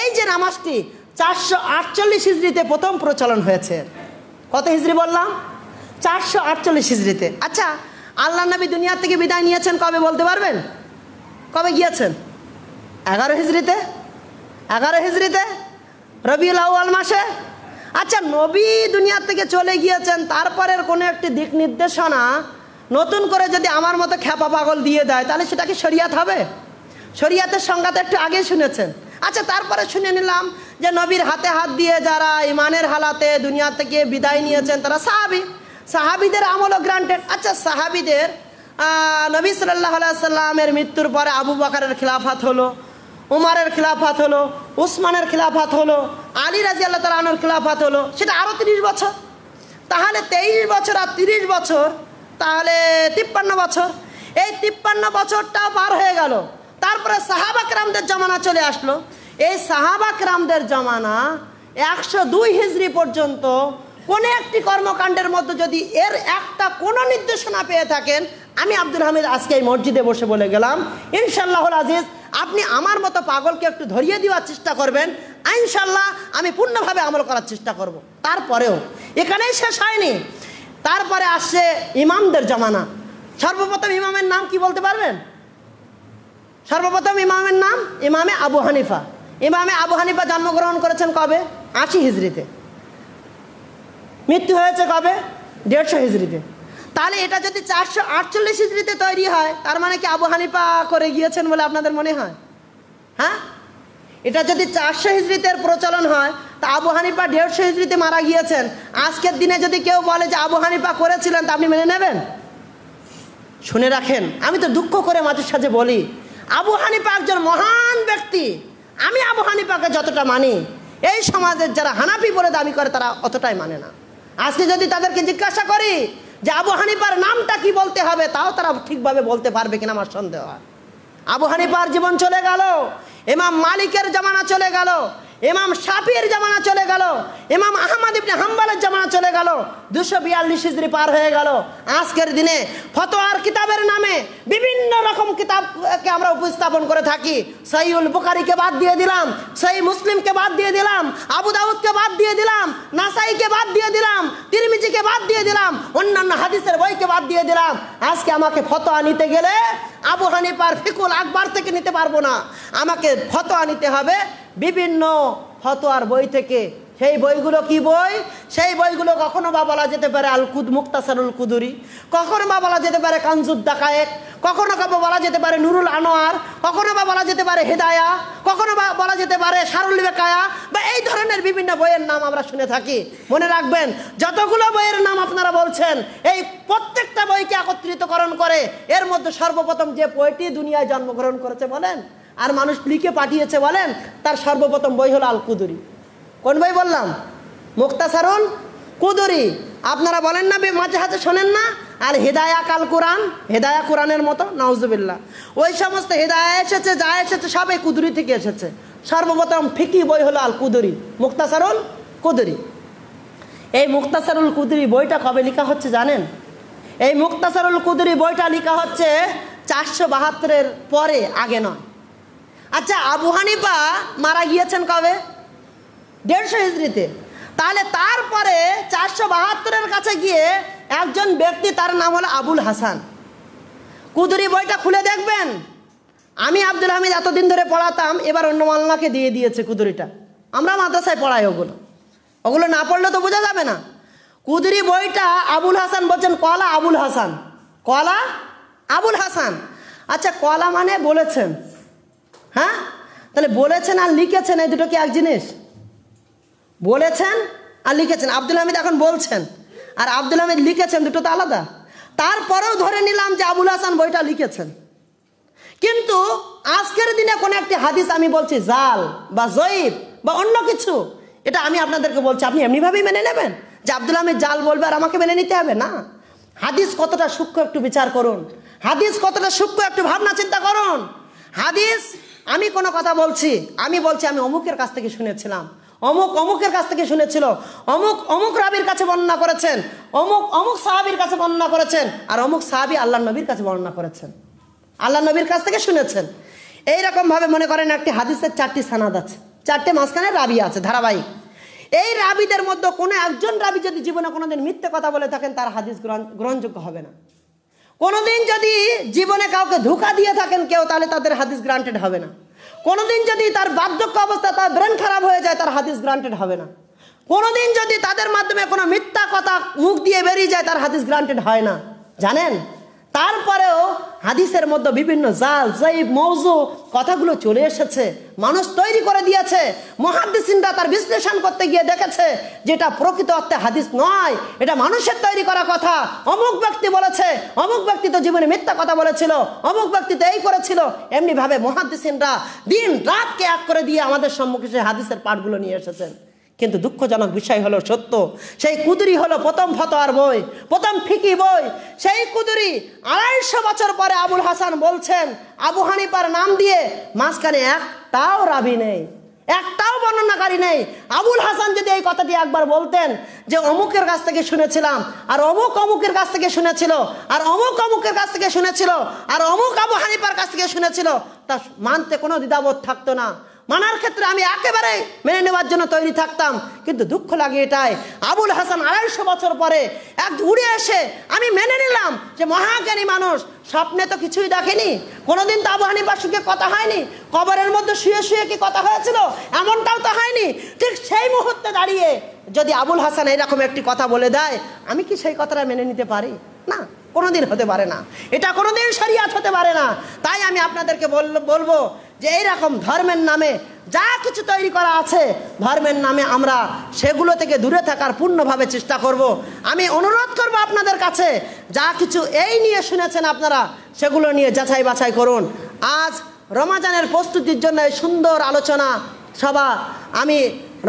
এই যে নামাজটি চারশো আটচল্লিশ হিজড়িতে প্রথম প্রচলন হয়েছে কত হিজড়ি বললাম চারশো আটচল্লিশ হিজড়িতে আচ্ছা আল্লাহ নবী দুনিয়া থেকে বিদায় নিয়েছেন কবে বলতে পারবেন কবে গিয়েছেন এগারো হিজড়িতে এগারো হিজড়িতে রবি আউ্য়াল মাসে আচ্ছা নবী দুনিয়ার থেকে চলে গিয়েছেন তারপরের কোনো একটি দিক নির্দেশনা নতুন করে যদি আমার মতো খ্যাপা পাগল দিয়ে দেয় তাহলে সেটা কি শরিয়াত হবে শরিয়াতের সংঘাত একটু আগেই শুনেছেন আচ্ছা তারপরে শুনে নিলাম যে নবীর হাতে হাত দিয়ে যারা ইমানের হালাতে দুনিয়া থেকে বিদায় নিয়েছেন তারা সাহাবি সাহাবিদের আমলও গ্রান্টেড আচ্ছা সাহাবিদের নবী সাল্লাহ আলাইসাল্লামের মৃত্যুর পরে আবু বাকারের খিলাফাত হলো উমারের খিলাফাত হলো উসমানের খিলাফাত হলো আলী রাজি আল্লাহ তালানোর খিলাফাত হলো সেটা আরও তিরিশ বছর তাহলে তেইশ বছর আর তিরিশ বছর তাহলে তিপ্পান্ন বছর এই তিপ্পান্ন বছরটা পার হয়ে গেল তারপরে সাহাবাকরামদের জমানা চলে আসলো এই সাহাবাকরামদের জমানা একশো দুই হিজড়ি পর্যন্ত কোনো একটি কর্মকাণ্ডের মধ্যে যদি এর একটা কোনো নির্দেশনা পেয়ে থাকেন আমি আব্দুল হামিদ আজকে এই মসজিদে বসে বলে গেলাম ইনশাল্লাহুল আজিজ আপনি আমার মতো পাগলকে একটু ধরিয়ে দেওয়ার চেষ্টা করবেন ইনশাল্লাহ আমি পূর্ণভাবে আমল করার চেষ্টা করব। তারপরেও এখানেই শেষ হয়নি তারপরে আসছে ইমামদের জমানা সর্বপ্রথম ইমামের নাম কি বলতে পারবেন সর্বপ্রথম ইমামের নাম ইমামে আবু হানিফা ইমামে আবু হানিফা জন্মগ্রহণ করেছেন কবে আশি হিজড়িতে মৃত্যু হয়েছে কবে দেড়শো হিজড়িতে তাহলে এটা যদি চারশো আটচল্লিশ হিজড়িতে তৈরি হয় তার মানে কি আবু হানিফা করে গিয়েছেন বলে আপনাদের মনে হয় হ্যাঁ এটা যদি চারশো হিজড়িতের প্রচলন হয় তা আবু হানিফা দেড়শো হিজড়িতে মারা গিয়েছেন আজকের দিনে যদি কেউ বলে যে আবু হানিফা করেছিলেন তা আপনি মেনে নেবেন শুনে রাখেন আমি তো দুঃখ করে মাঝের সাথে বলি আবু হানিফা একজন মহান ব্যক্তি আমি আবু হানিফাকে যতটা মানি এই সমাজের যারা হানাফি বলে দাবি করে তারা অতটাই মানে না আজকে যদি তাদেরকে জিজ্ঞাসা করি যে আবু হানিফার নামটা কি বলতে হবে তাও তারা ঠিকভাবে বলতে পারবে কিনা আমার সন্দেহ হয় আবু হানিফার জীবন চলে গেল এমাম মালিকের জামানা চলে গেল ইমাম শাফির জামানা চলে গেল ইমাম আহমদ ইবনে হাম্বালের জামানা চলে গেল দুশো বিয়াল্লিশ হিজড়ি পার হয়ে গেল আজকের দিনে ফতোয়ার কিতাবের নামে বিভিন্ন রকম কিতাবকে আমরা উপস্থাপন করে থাকি সৈউল বুখারিকে বাদ দিয়ে দিলাম সাই মুসলিমকে বাদ দিয়ে দিলাম আবু দাউদকে বাদ দিয়ে দিলাম নাসাইকে বাদ দিয়ে দিলাম তিরমিজিকে বাদ দিয়ে দিলাম অন্যান্য হাদিসের বইকে বাদ দিয়ে দিলাম আজকে আমাকে ফতোয়া নিতে গেলে আবু হানিফার ফিকুল আকবার থেকে নিতে পারবো না আমাকে ফতোয়া নিতে হবে বিভিন্ন ফতোয়ার বই থেকে সেই বইগুলো কি বই সেই বইগুলো কখনো বা বলা যেতে পারে আলকুদ মুক্তাসারুল কুদুরি কখনো বা বলা যেতে পারে কাঞ্জুদ্দা কায়েক কখনো বা বলা যেতে পারে নুরুল আনোয়ার কখনো বা বলা যেতে পারে হেদায়া কখনো বা বলা যেতে পারে সারুল বেকায়া বা এই ধরনের বিভিন্ন বইয়ের নাম আমরা শুনে থাকি মনে রাখবেন যতগুলো বইয়ের নাম আপনারা বলছেন এই প্রত্যেকটা বইকে একত্রিতকরণ করে এর মধ্যে সর্বপ্রথম যে বইটি দুনিয়ায় জন্মগ্রহণ করেছে বলেন আর মানুষ লিখে পাঠিয়েছে বলেন তার সর্বপ্রথম বই হলো আল কুদুরি কোন বই বললাম মুক্তাসারুল কুদুরি আপনারা বলেন না মাঝে হাতে শোনেন না আর হেদায়া কাল কোরআন হেদায়া কোরআনের মতো নওজুবিল্লা ওই সমস্ত হেদায়া এসেছে যা এসেছে সবই কুদুরি থেকে এসেছে সর্বপ্রথম ফিকি বই হলো আল কুদুরি মুক্তাসারুল কুদুরি এই মুক্তাসারুল কুদুরি বইটা কবে লেখা হচ্ছে জানেন এই মুক্তাসারুল কুদুরি বইটা লেখা হচ্ছে চারশো বাহাত্তরের পরে আগে নয় আচ্ছা আবু হানিফা মারা গিয়েছেন কবে দেড়শো হিজড়িতে তাহলে তারপরে চারশো বাহাত্তরের কাছে গিয়ে একজন ব্যক্তি তার নাম হলো আবুল হাসান কুদুরি বইটা খুলে দেখবেন আমি আব্দুল হামিদ এতদিন ধরে পড়াতাম এবার অন্য মাল্লাকে দিয়ে দিয়েছে কুদুরিটা আমরা মাদ্রাসায় পড়াই ওগুলো ওগুলো না পড়লে তো বোঝা যাবে না কুদুরি বইটা আবুল হাসান বলছেন কলা আবুল হাসান কলা আবুল হাসান আচ্ছা কলা মানে বলেছেন হ্যাঁ তাহলে বলেছেন আর লিখেছেন এই দুটো কি এক জিনিস বলেছেন আর লিখেছেন আব্দুল হামিদ এখন বলছেন আর আব্দুল হামিদ লিখেছেন দুটো তো আলাদা তারপরেও ধরে নিলাম যে আবুল হাসান বইটা লিখেছেন কিন্তু আজকের দিনে কোনো একটি হাদিস আমি বলছি জাল বা জয়ীব বা অন্য কিছু এটা আমি আপনাদেরকে বলছি আপনি এমনিভাবেই মেনে নেবেন যে আব্দুল হামিদ জাল বলবে আর আমাকে মেনে নিতে হবে না হাদিস কতটা সূক্ষ্ম একটু বিচার করুন হাদিস কতটা সূক্ষ্ম একটু ভাবনা চিন্তা করুন হাদিস আমি কোনো কথা বলছি আমি বলছি আমি অমুকের কাছ থেকে শুনেছিলাম অমুক অমুকের কাছ থেকে শুনেছিল অমুক অমুক রাবির কাছে বর্ণনা করেছেন অমুক অমুক সাহাবির কাছে বর্ণনা করেছেন আর অমুক সাহাবি আল্লাহ নবীর কাছে বর্ণনা করেছেন আল্লাহ নবীর কাছ থেকে শুনেছেন এইরকমভাবে মনে করেন একটি হাদিসের চারটি সানাদ আছে চারটে মাঝখানে রাবি আছে ধারাবাহিক এই রাবিদের মধ্যে কোনো একজন রাবি যদি জীবনে কোনোদিন মিথ্যে কথা বলে থাকেন তার হাদিস গ্রহণযোগ্য হবে না কোনোদিন যদি জীবনে কাউকে ধোকা দিয়ে থাকেন কেউ তাহলে তাদের হাদিস গ্রান্টেড হবে না কোনোদিন যদি তার বার্ধক্য অবস্থা তার ব্রেন খারাপ হয়ে যায় তার হাদিস গ্রান্টেড হবে না কোনোদিন যদি তাদের মাধ্যমে কোনো মিথ্যা কথা মুখ দিয়ে বেরিয়ে যায় তার হাদিস গ্রান্টেড হয় না জানেন তারপরেও হাদিসের মধ্যে বিভিন্ন জাল জৈব মৌজু কথাগুলো চলে এসেছে মানুষ তৈরি করে দিয়েছে মহাদিসিনরা তার বিশ্লেষণ করতে গিয়ে দেখেছে যেটা প্রকৃত অর্থে হাদিস নয় এটা মানুষের তৈরি করা কথা অমুক ব্যক্তি বলেছে অমুক ব্যক্তি তো জীবনে মিথ্যা কথা বলেছিল অমুক ব্যক্তি তো এই করেছিল এমনিভাবে মহাদিসিনরা দিন রাতকে এক করে দিয়ে আমাদের সম্মুখে সে হাদিসের পাঠগুলো নিয়ে এসেছেন কিন্তু দুঃখজনক বিষয় হলো সত্য সেই কুদুরি হলো প্রথম ফতোয়ার বই প্রথম ফিকি বই সেই কুদুরি আড়াইশো বছর পরে আবুল হাসান বলছেন আবু হানিপার নাম দিয়ে মাঝখানে একটাও রাবি নেই একটাও বর্ণনাকারী নেই আবুল হাসান যদি এই কথাটি একবার বলতেন যে অমুকের কাছ থেকে শুনেছিলাম আর অমুক অমুকের কাছ থেকে শুনেছিল আর অমুক অমুকের কাছ থেকে শুনেছিল আর অমুক আবু হানিপার কাছ থেকে শুনেছিল তা মানতে কোনো দ্বিধাবোধ থাকতো না মানার ক্ষেত্রে আমি একেবারে মেনে নেওয়ার জন্য তৈরি থাকতাম কিন্তু দুঃখ লাগে এটাই আবুল হাসান আড়াইশো বছর পরে এক উড়ে এসে আমি মেনে নিলাম যে মহাজ্ঞানী মানুষ স্বপ্নে তো কিছুই দেখেনি কোনোদিন তো আবু হানিফার সঙ্গে কথা হয়নি কবরের মধ্যে শুয়ে শুয়ে কি কথা হয়েছিল এমনটাও তো হয়নি ঠিক সেই মুহূর্তে দাঁড়িয়ে যদি আবুল হাসান এরকম একটি কথা বলে দেয় আমি কি সেই কথাটা মেনে নিতে পারি না কোনোদিন হতে পারে না এটা কোনোদিন শরিয়াত হতে পারে না তাই আমি আপনাদেরকে বলবো যে এইরকম ধর্মের নামে যা কিছু তৈরি করা আছে ধর্মের নামে আমরা সেগুলো থেকে দূরে থাকার পূর্ণভাবে চেষ্টা করব। আমি অনুরোধ করব আপনাদের কাছে যা কিছু এই নিয়ে শুনেছেন আপনারা সেগুলো নিয়ে যাচাই বাছাই করুন আজ রমাজানের প্রস্তুতির জন্য সুন্দর আলোচনা সভা আমি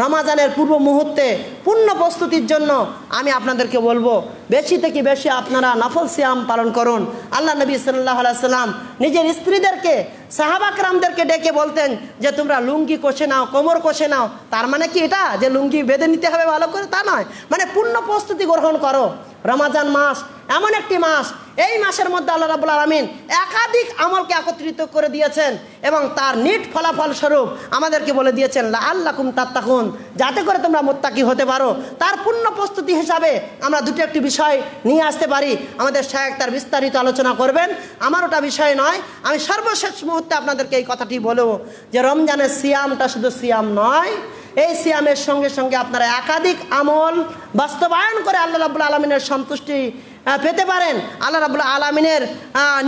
রমাজানের পূর্ব মুহূর্তে পূর্ণ প্রস্তুতির জন্য আমি আপনাদেরকে বলবো বেশি থেকে বেশি আপনারা নফল সিয়াম পালন করুন আল্লাহ নবী সাল্লাহ আলাইসাল্লাম নিজের স্ত্রীদেরকে সাহাবাকরামদেরকে ডেকে বলতেন যে তোমরা লুঙ্গি কষে নাও কোমর কষে নাও তার মানে কি এটা যে লুঙ্গি বেঁধে নিতে হবে ভালো করে তা নয় মানে পূর্ণ প্রস্তুতি গ্রহণ করো রমাজান মাস এমন একটি মাস এই মাসের মধ্যে আল্লাহ রাবুল আলমিন একাধিক আমলকে একত্রিত করে দিয়েছেন এবং তার নিট ফলাফল স্বরূপ আমাদেরকে বলে দিয়েছেন আল্লাকুম তাত্তাকুন যাতে করে তোমরা মোত্তাকি হতে পারো তার পূর্ণ প্রস্তুতি হিসাবে আমরা দুটি একটি বিষয় নিয়ে আসতে পারি আমাদের শায়ক তার বিস্তারিত আলোচনা করবেন আমার ওটা বিষয় নয় আমি সর্বশেষ মুহূর্তে মুহূর্তে আপনাদেরকে এই কথাটি বলবো যে রমজানের সিয়ামটা শুধু সিয়াম নয় এই সিয়ামের সঙ্গে সঙ্গে আপনারা একাধিক আমল বাস্তবায়ন করে আল্লাহ রাবুল আলমিনের সন্তুষ্টি পেতে পারেন আল্লাহ রাবুল আলমিনের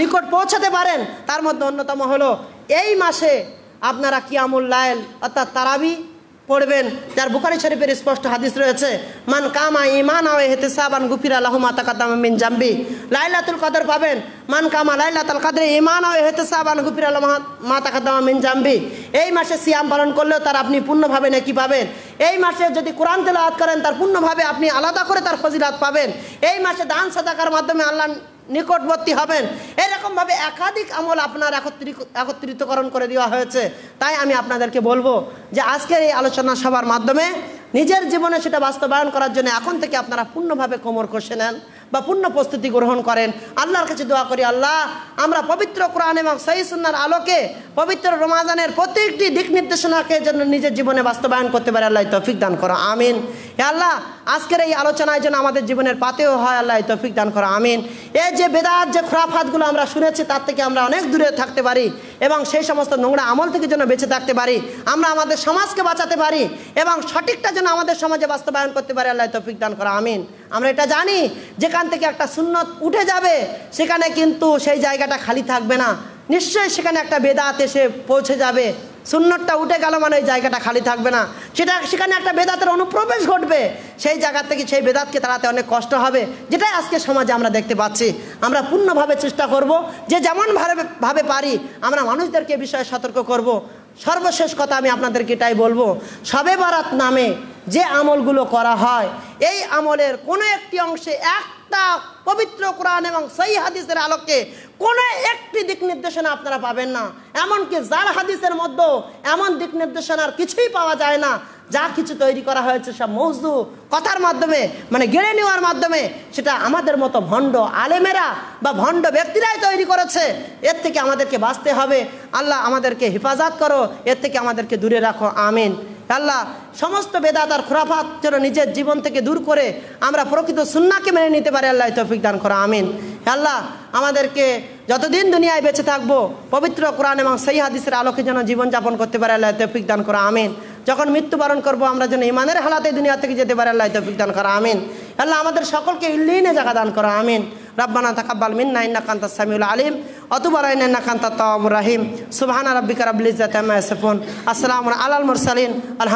নিকট পৌঁছাতে পারেন তার মধ্যে অন্যতম হলো এই মাসে আপনারা আমল লাইল অর্থাৎ তারাবি পড়বেন তার বুখারি শরীফের স্পষ্ট হাদিস রয়েছে মান কামা ইমান আওয়ে হেতে সাবান গুফির আল্লাহ মাতা কাদাম মিন জাম্বি লাইলাতুল কাদের পাবেন মান কামা লাইলাতুল কাদরে ইমান আওয়ে হেতে সাবান গুফির আল্লাহ মাতা কাদাম মিন জাম্বি এই মাসে সিয়াম পালন করলেও তার আপনি পূর্ণভাবে নাকি পাবেন এই মাসে যদি কোরআন তেলাওয়াত করেন তার পূর্ণভাবে আপনি আলাদা করে তার ফজিলাত পাবেন এই মাসে দান সাদাকার মাধ্যমে আল্লাহ নিকটবর্তী হবেন এরকমভাবে একাধিক আমল আপনার একত্রিতকরণ করে দেওয়া হয়েছে তাই আমি আপনাদেরকে বলবো যে আজকের এই আলোচনা সভার মাধ্যমে নিজের জীবনে সেটা বাস্তবায়ন করার জন্য এখন থেকে আপনারা পূর্ণভাবে কোমর কষে নেন বা পূর্ণ প্রস্তুতি গ্রহণ করেন আল্লাহর কাছে দোয়া করি আল্লাহ আমরা পবিত্র কোরআন এবং সুন্নার আলোকে পবিত্র রমাজানের প্রত্যেকটি দিক নির্দেশনাকে যেন নিজের জীবনে বাস্তবায়ন করতে পারে আল্লাহ তৌফিক দান করো আমিন আল্লাহ আজকের এই আলোচনায় যেন আমাদের জীবনের পাতেও হয় আল্লাহ তৌফিক দান করা আমিন এই যে বেদাত যে খোরাফাতগুলো আমরা শুনেছি তার থেকে আমরা অনেক দূরে থাকতে পারি এবং সেই সমস্ত নোংরা আমল থেকে যেন বেঁচে থাকতে পারি আমরা আমাদের সমাজকে বাঁচাতে পারি এবং সঠিকটা যেন আমাদের সমাজে বাস্তবায়ন করতে পারি আল্লাহ তৌফিক দান করা আমিন আমরা এটা জানি যেখান থেকে একটা সুন্নত উঠে যাবে সেখানে কিন্তু সেই জায়গাটা খালি থাকবে না নিশ্চয়ই সেখানে একটা বেদাত এসে পৌঁছে যাবে সুন্নরটা উঠে গেল মানে ওই জায়গাটা খালি থাকবে না সেটা সেখানে একটা বেদাতের অনুপ্রবেশ ঘটবে সেই জায়গা থেকে সেই বেদাতকে তাড়াতে অনেক কষ্ট হবে যেটাই আজকে সমাজে আমরা দেখতে পাচ্ছি আমরা পূর্ণভাবে চেষ্টা করব যে যেমন ভাবে পারি আমরা মানুষদেরকে বিষয়ে সতর্ক করব। সর্বশেষ কথা আমি আপনাদেরকে এটাই বলবো সবে বারাত নামে যে আমলগুলো করা হয় এই আমলের কোনো একটি অংশে একটা পবিত্র কোরআন এবং সেই হাদিসের আলোকে কোনো একটি দিক নির্দেশনা আপনারা পাবেন না এমনকি যার হাদিসের মধ্যেও এমন দিক নির্দেশনার কিছুই পাওয়া যায় না যা কিছু তৈরি করা হয়েছে সব মজদু কথার মাধ্যমে মানে গেড়ে নেওয়ার মাধ্যমে সেটা আমাদের মতো ভণ্ড আলেমেরা বা ভণ্ড ব্যক্তিরাই তৈরি করেছে এর থেকে আমাদেরকে বাঁচতে হবে আল্লাহ আমাদেরকে হেফাজত করো এর থেকে আমাদেরকে দূরে রাখো আমিন আল্লাহ সমস্ত বেদাত আর যেন নিজের জীবন থেকে দূর করে আমরা প্রকৃত সুন্নাকে মেনে নিতে পারি আল্লাহ তফিক দান করা আমিন আল্লাহ আমাদেরকে যতদিন দুনিয়ায় বেঁচে থাকবো পবিত্র কোরআন এবং সেই হাদিসের আলোকে যেন জীবনযাপন করতে পারে আল্লাহ তফিক দান করা আমিন যখন মৃত্যুবরণ করবো আমরা যেন ইমানের হালাতে দুনিয়া থেকে যেতে পারে আল্লাহ তফিক দান করা আমিন আল্লাহ আমাদের সকলকে ইল্লিনে জায়গা দান করা আমিন রাব্বানা তাকাব্বাল মিন্না ইন্না কান্তা সামিউল আলিম অতবার ইন্না কান্তা তাওয়াবুর রাহিম সুবহানা রাব্বিকা রাব্বিল ইজ্জাতি আম্মা ইয়াসিফুন আসসালামু আলাল মুরসালিন